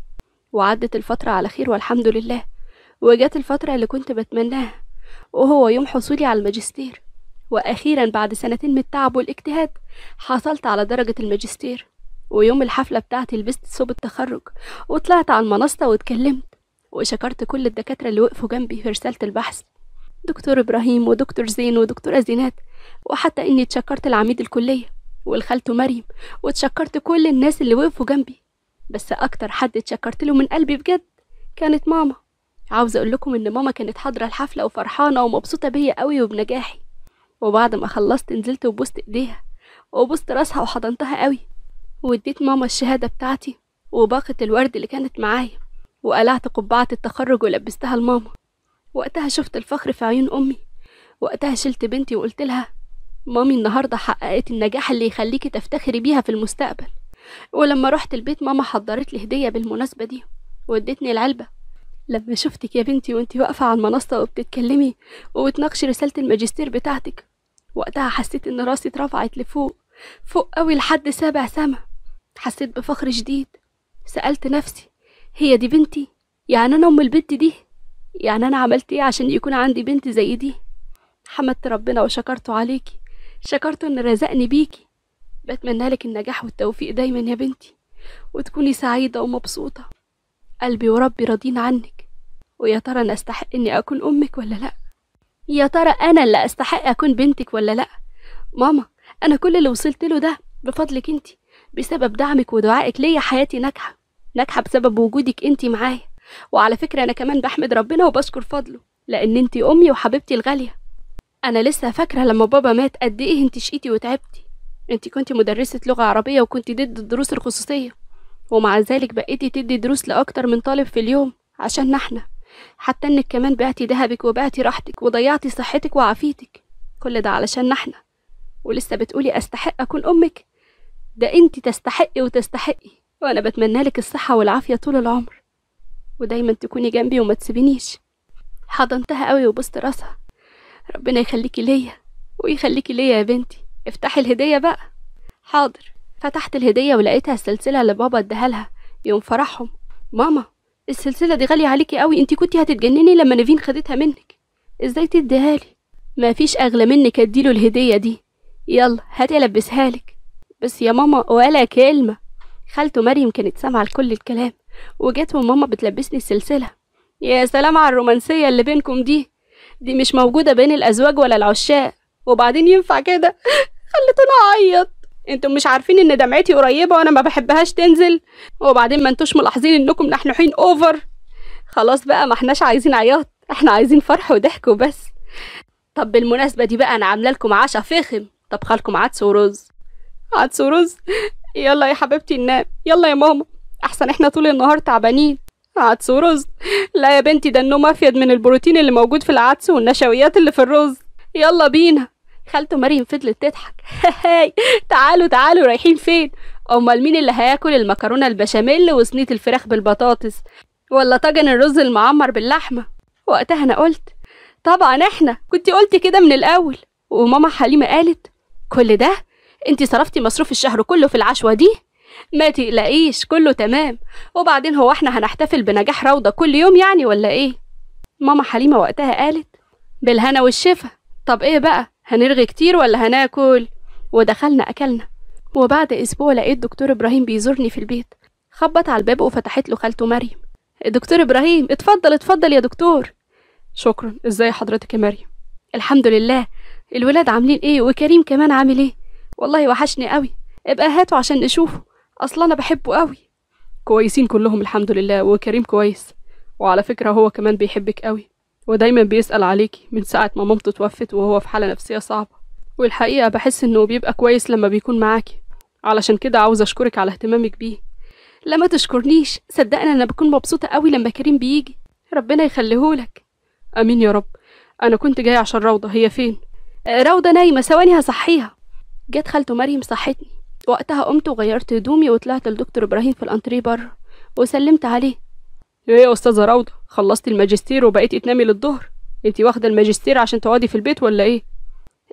وعدت الفترة على خير والحمد لله وجت الفترة اللي كنت بتمناها وهو يوم حصولي على الماجستير وأخيرا بعد سنتين من التعب والاجتهاد حصلت على درجة الماجستير ويوم الحفلة بتاعتي لبست ثوب التخرج وطلعت على المنصة واتكلمت وشكرت كل الدكاترة اللي وقفوا جنبي في رسالة البحث دكتور إبراهيم ودكتور زين ودكتورة زينات وحتى إني اتشكرت العميد الكلية والخالته مريم واتشكرت كل الناس اللي وقفوا جنبي بس أكتر حد اتشكرت له من قلبي بجد كانت ماما عاوزة أقول لكم إن ماما كانت حاضرة الحفلة وفرحانة ومبسوطة بيا قوي وبنجاحي وبعد ما خلصت نزلت وبوست إيديها وبوست راسها وحضنتها قوي واديت ماما الشهادة بتاعتي وباقة الورد اللي كانت معايا وقلعت قبعة التخرج ولبستها لماما وقتها شفت الفخر في عيون أمي وقتها شلت بنتي وقلت لها مامي النهاردة حققت النجاح اللي يخليكي تفتخري بيها في المستقبل ولما رحت البيت ماما حضرت لي هدية بالمناسبة دي وادتني العلبة لما شفتك يا بنتي وانت واقفة على المنصة وبتتكلمي وبتناقشي رسالة الماجستير بتاعتك وقتها حسيت ان راسي اترفعت لفوق فوق قوي لحد سابع سما حسيت بفخر شديد سألت نفسي هي دي بنتي يعني انا ام البنت دي يعني انا عملت ايه عشان يكون عندي بنت زي دي حمدت ربنا وشكرته عليكي شكرته ان رزقني بيكي بتمنى لك النجاح والتوفيق دايما يا بنتي وتكوني سعيدة ومبسوطة قلبي وربي راضين عنك ويا ترى أنا أستحق إني أكون أمك ولا لأ يا ترى أنا اللي أستحق أكون بنتك ولا لأ ماما أنا كل اللي وصلت له ده بفضلك أنتي بسبب دعمك ودعائك ليا حياتي ناجحة ناجحة بسبب وجودك أنتي معايا وعلى فكرة أنا كمان بحمد ربنا وبشكر فضله لأن أنتي أمي وحبيبتي الغالية أنا لسه فاكرة لما بابا مات قد إيه أنتي شقيتي وتعبتي انت كنت مدرسة لغة عربية وكنت ضد الدروس الخصوصية ومع ذلك بقيتي تدي دروس لأكتر من طالب في اليوم عشان احنا حتى انك كمان بعتي دهبك وبعتي راحتك وضيعتي صحتك وعافيتك كل ده علشان احنا ولسه بتقولي استحق اكون امك ده انت تستحقي وتستحقي وانا بتمنى لك الصحة والعافية طول العمر ودايما تكوني جنبي وما تسيبينيش حضنتها قوي وبصت راسها ربنا يخليكي ليا ويخليكي ليا يا بنتي افتحي الهدية بقى حاضر فتحت الهدية ولقيتها السلسلة اللي بابا اداها لها يوم فرحهم ماما السلسلة دي غالية عليكي قوي انتي كنتي هتتجنني لما نيفين خدتها منك ازاي تديها لي مفيش اغلى منك اديله الهدية دي يلا هاتي البسها لك بس يا ماما ولا كلمة خالته مريم كانت سامعة لكل الكلام وجت وماما بتلبسني السلسلة يا سلام على الرومانسية اللي بينكم دي دي مش موجودة بين الأزواج ولا العشاق وبعدين ينفع كده اللي اعيط عيط انتم مش عارفين ان دمعتي قريبه وانا ما بحبهاش تنزل وبعدين ما انتوش ملاحظين انكم نحنحين اوفر خلاص بقى ما احناش عايزين عياط احنا عايزين فرح وضحك وبس طب بالمناسبة دي بقى أنا عاملة لكم عشا فخم طبخة لكم عدس ورز عدس ورز يلا يا حبيبتي ننام يلا يا ماما أحسن إحنا طول النهار تعبانين عدس ورز لا يا بنتي ده النوم أفيد من البروتين اللي موجود في العدس والنشويات اللي في الرز يلا بينا خالته مريم فضلت تضحك تعالوا تعالوا رايحين فين امال مين اللي هياكل المكرونه البشاميل وصينيه الفراخ بالبطاطس ولا طاجن الرز المعمر باللحمه وقتها انا قلت طبعا احنا كنت قلت كده من الاول وماما حليمه قالت كل ده انت صرفتي مصروف الشهر كله في العشوه دي ما تقلقيش كله تمام وبعدين هو احنا هنحتفل بنجاح روضه كل يوم يعني ولا ايه ماما حليمه وقتها قالت بالهنا والشفا طب ايه بقى هنرغي كتير ولا هناكل ودخلنا أكلنا وبعد أسبوع لقيت دكتور إبراهيم بيزورني في البيت خبط على الباب وفتحت له خالته مريم دكتور إبراهيم اتفضل اتفضل يا دكتور شكرا ازاي حضرتك يا مريم الحمد لله الولاد عاملين ايه وكريم كمان عامل ايه والله وحشني قوي ابقى هاته عشان نشوفه اصل انا بحبه قوي كويسين كلهم الحمد لله وكريم كويس وعلى فكرة هو كمان بيحبك قوي ودايما بيسأل عليكي من ساعة ما مامته توفت وهو في حالة نفسية صعبة والحقيقة بحس إنه بيبقى كويس لما بيكون معاكي علشان كده عاوزة أشكرك على اهتمامك بيه لا ما تشكرنيش صدقني أنا بكون مبسوطة قوي لما كريم بيجي ربنا يخليهولك آمين يا رب أنا كنت جاية عشان روضة هي فين؟ آه، روضة نايمة ثواني هصحيها جت خالته مريم صحتني وقتها قمت وغيرت هدومي وطلعت لدكتور إبراهيم في الأنتريه بره وسلمت عليه ليه يا استاذه روضه خلصتي الماجستير وبقيتي تنامي للظهر انت واخده الماجستير عشان تقعدي في البيت ولا ايه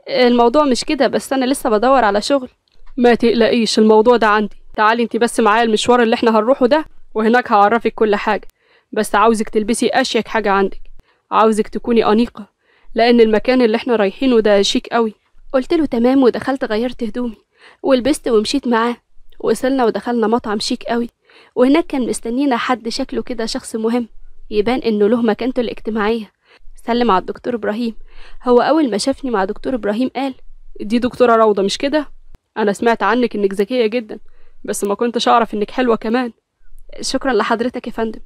الموضوع مش كده بس انا لسه بدور على شغل ما تقلقيش الموضوع ده عندي تعالي انت بس معايا المشوار اللي احنا هنروحه ده وهناك هعرفك كل حاجه بس عاوزك تلبسي اشيك حاجه عندك عاوزك تكوني انيقه لان المكان اللي احنا رايحينه ده شيك قوي قلت له تمام ودخلت غيرت هدومي ولبست ومشيت معاه وصلنا ودخلنا مطعم شيك قوي وهناك كان مستنينا حد شكله كده شخص مهم يبان انه له مكانته الاجتماعيه سلم على الدكتور ابراهيم هو اول ما شافني مع دكتور ابراهيم قال دي دكتوره روضه مش كده انا سمعت عنك انك ذكيه جدا بس ما كنتش اعرف انك حلوه كمان شكرا لحضرتك يا فندم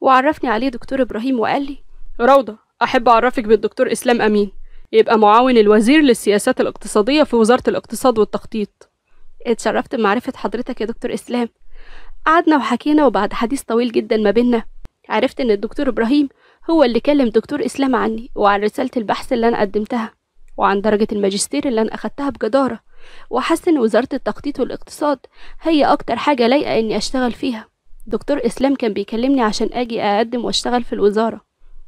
وعرفني عليه دكتور ابراهيم وقال لي روضه احب اعرفك بالدكتور اسلام امين يبقى معاون الوزير للسياسات الاقتصاديه في وزاره الاقتصاد والتخطيط اتشرفت بمعرفه حضرتك يا دكتور اسلام قعدنا وحكينا وبعد حديث طويل جدا ما بينا عرفت ان الدكتور ابراهيم هو اللي كلم دكتور اسلام عني وعن رساله البحث اللي انا قدمتها وعن درجه الماجستير اللي انا اخدتها بجداره وحس ان وزاره التخطيط والاقتصاد هي اكتر حاجه لايقه اني اشتغل فيها دكتور اسلام كان بيكلمني عشان اجي اقدم واشتغل في الوزاره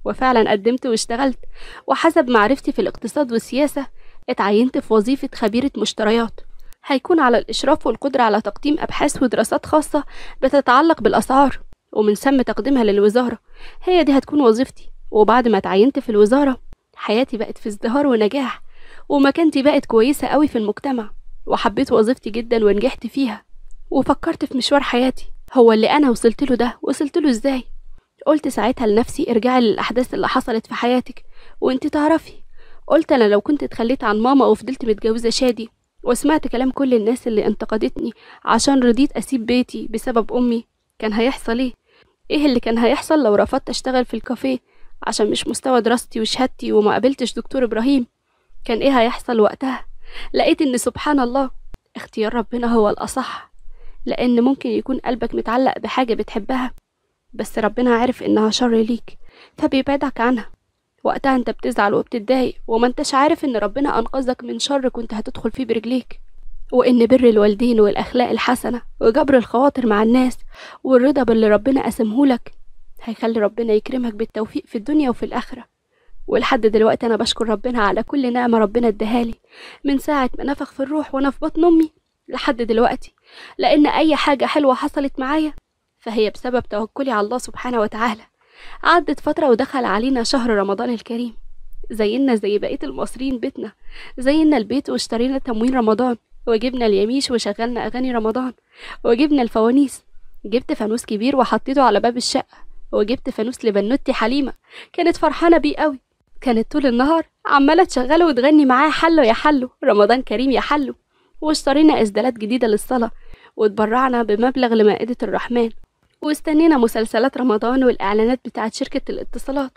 وفعلا قدمت واشتغلت وحسب معرفتي في الاقتصاد والسياسه اتعينت في وظيفه خبيره مشتريات هيكون على الإشراف والقدرة على تقديم أبحاث ودراسات خاصة بتتعلق بالأسعار ومن ثم تقديمها للوزارة هي دي هتكون وظيفتي وبعد ما اتعينت في الوزارة حياتي بقت في ازدهار ونجاح ومكانتي بقت كويسة قوي في المجتمع وحبيت وظيفتي جدا ونجحت فيها وفكرت في مشوار حياتي هو اللي أنا وصلت له ده وصلت له إزاي قلت ساعتها لنفسي ارجعي للأحداث اللي حصلت في حياتك وانت تعرفي قلت أنا لو كنت اتخليت عن ماما وفضلت متجوزة شادي وسمعت كلام كل الناس اللي انتقدتني عشان رضيت أسيب بيتي بسبب أمي كان هيحصل إيه؟ إيه اللي كان هيحصل لو رفضت أشتغل في الكافيه عشان مش مستوى دراستي وشهادتي وما قابلتش دكتور إبراهيم كان إيه هيحصل وقتها؟ لقيت إن سبحان الله اختيار ربنا هو الأصح لأن ممكن يكون قلبك متعلق بحاجة بتحبها بس ربنا عارف إنها شر ليك فبيبعدك عنها وقتها انت بتزعل وبتتضايق وما انتش عارف ان ربنا انقذك من شر كنت هتدخل فيه برجليك وإن بر الوالدين والأخلاق الحسنة وجبر الخواطر مع الناس والرضا باللي ربنا قسمهولك هيخلي ربنا يكرمك بالتوفيق في الدنيا وفي الآخرة ولحد دلوقتي أنا بشكر ربنا على كل نعمة ربنا اداهالي من ساعة ما نفخ في الروح وأنا في بطن أمي لحد دلوقتي لأن أي حاجة حلوة حصلت معايا فهي بسبب توكلي على الله سبحانه وتعالى عدت فترة ودخل علينا شهر رمضان الكريم زينا زي بقية المصريين بيتنا زينا البيت واشترينا تموين رمضان وجبنا اليميش وشغلنا أغاني رمضان وجبنا الفوانيس جبت فانوس كبير وحطيته على باب الشقة وجبت فانوس لبنوتي حليمة كانت فرحانة بيه قوي كانت طول النهار عمالة تشغله وتغني معاه حلو يا حلو رمضان كريم يا حلو واشترينا إسدالات جديدة للصلاة واتبرعنا بمبلغ لمائدة الرحمن واستنينا مسلسلات رمضان والإعلانات بتاعة شركة الاتصالات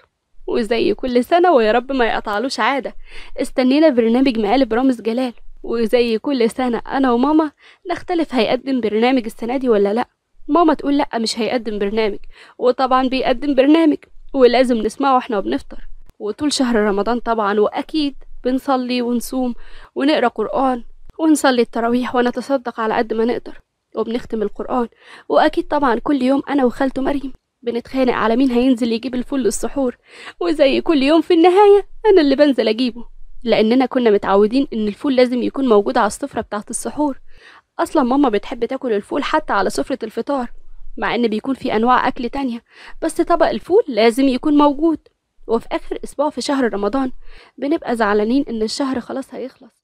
وزي كل سنة ويا رب ما يقطعلوش عادة استنينا برنامج مقالب رامز جلال وزي كل سنة أنا وماما نختلف هيقدم برنامج السنة دي ولا لأ ماما تقول لأ مش هيقدم برنامج وطبعا بيقدم برنامج ولازم نسمعه احنا وبنفطر وطول شهر رمضان طبعا وأكيد بنصلي ونصوم ونقرأ قرآن ونصلي التراويح ونتصدق على قد ما نقدر وبنختم القرآن وأكيد طبعا كل يوم أنا وخالته مريم بنتخانق على مين هينزل يجيب الفل السحور وزي كل يوم في النهاية أنا اللي بنزل أجيبه لأننا كنا متعودين إن الفول لازم يكون موجود على السفرة بتاعة السحور أصلا ماما بتحب تاكل الفول حتى على سفرة الفطار مع إن بيكون في أنواع أكل تانية بس طبق الفول لازم يكون موجود وفي آخر أسبوع في شهر رمضان بنبقى زعلانين إن الشهر خلاص هيخلص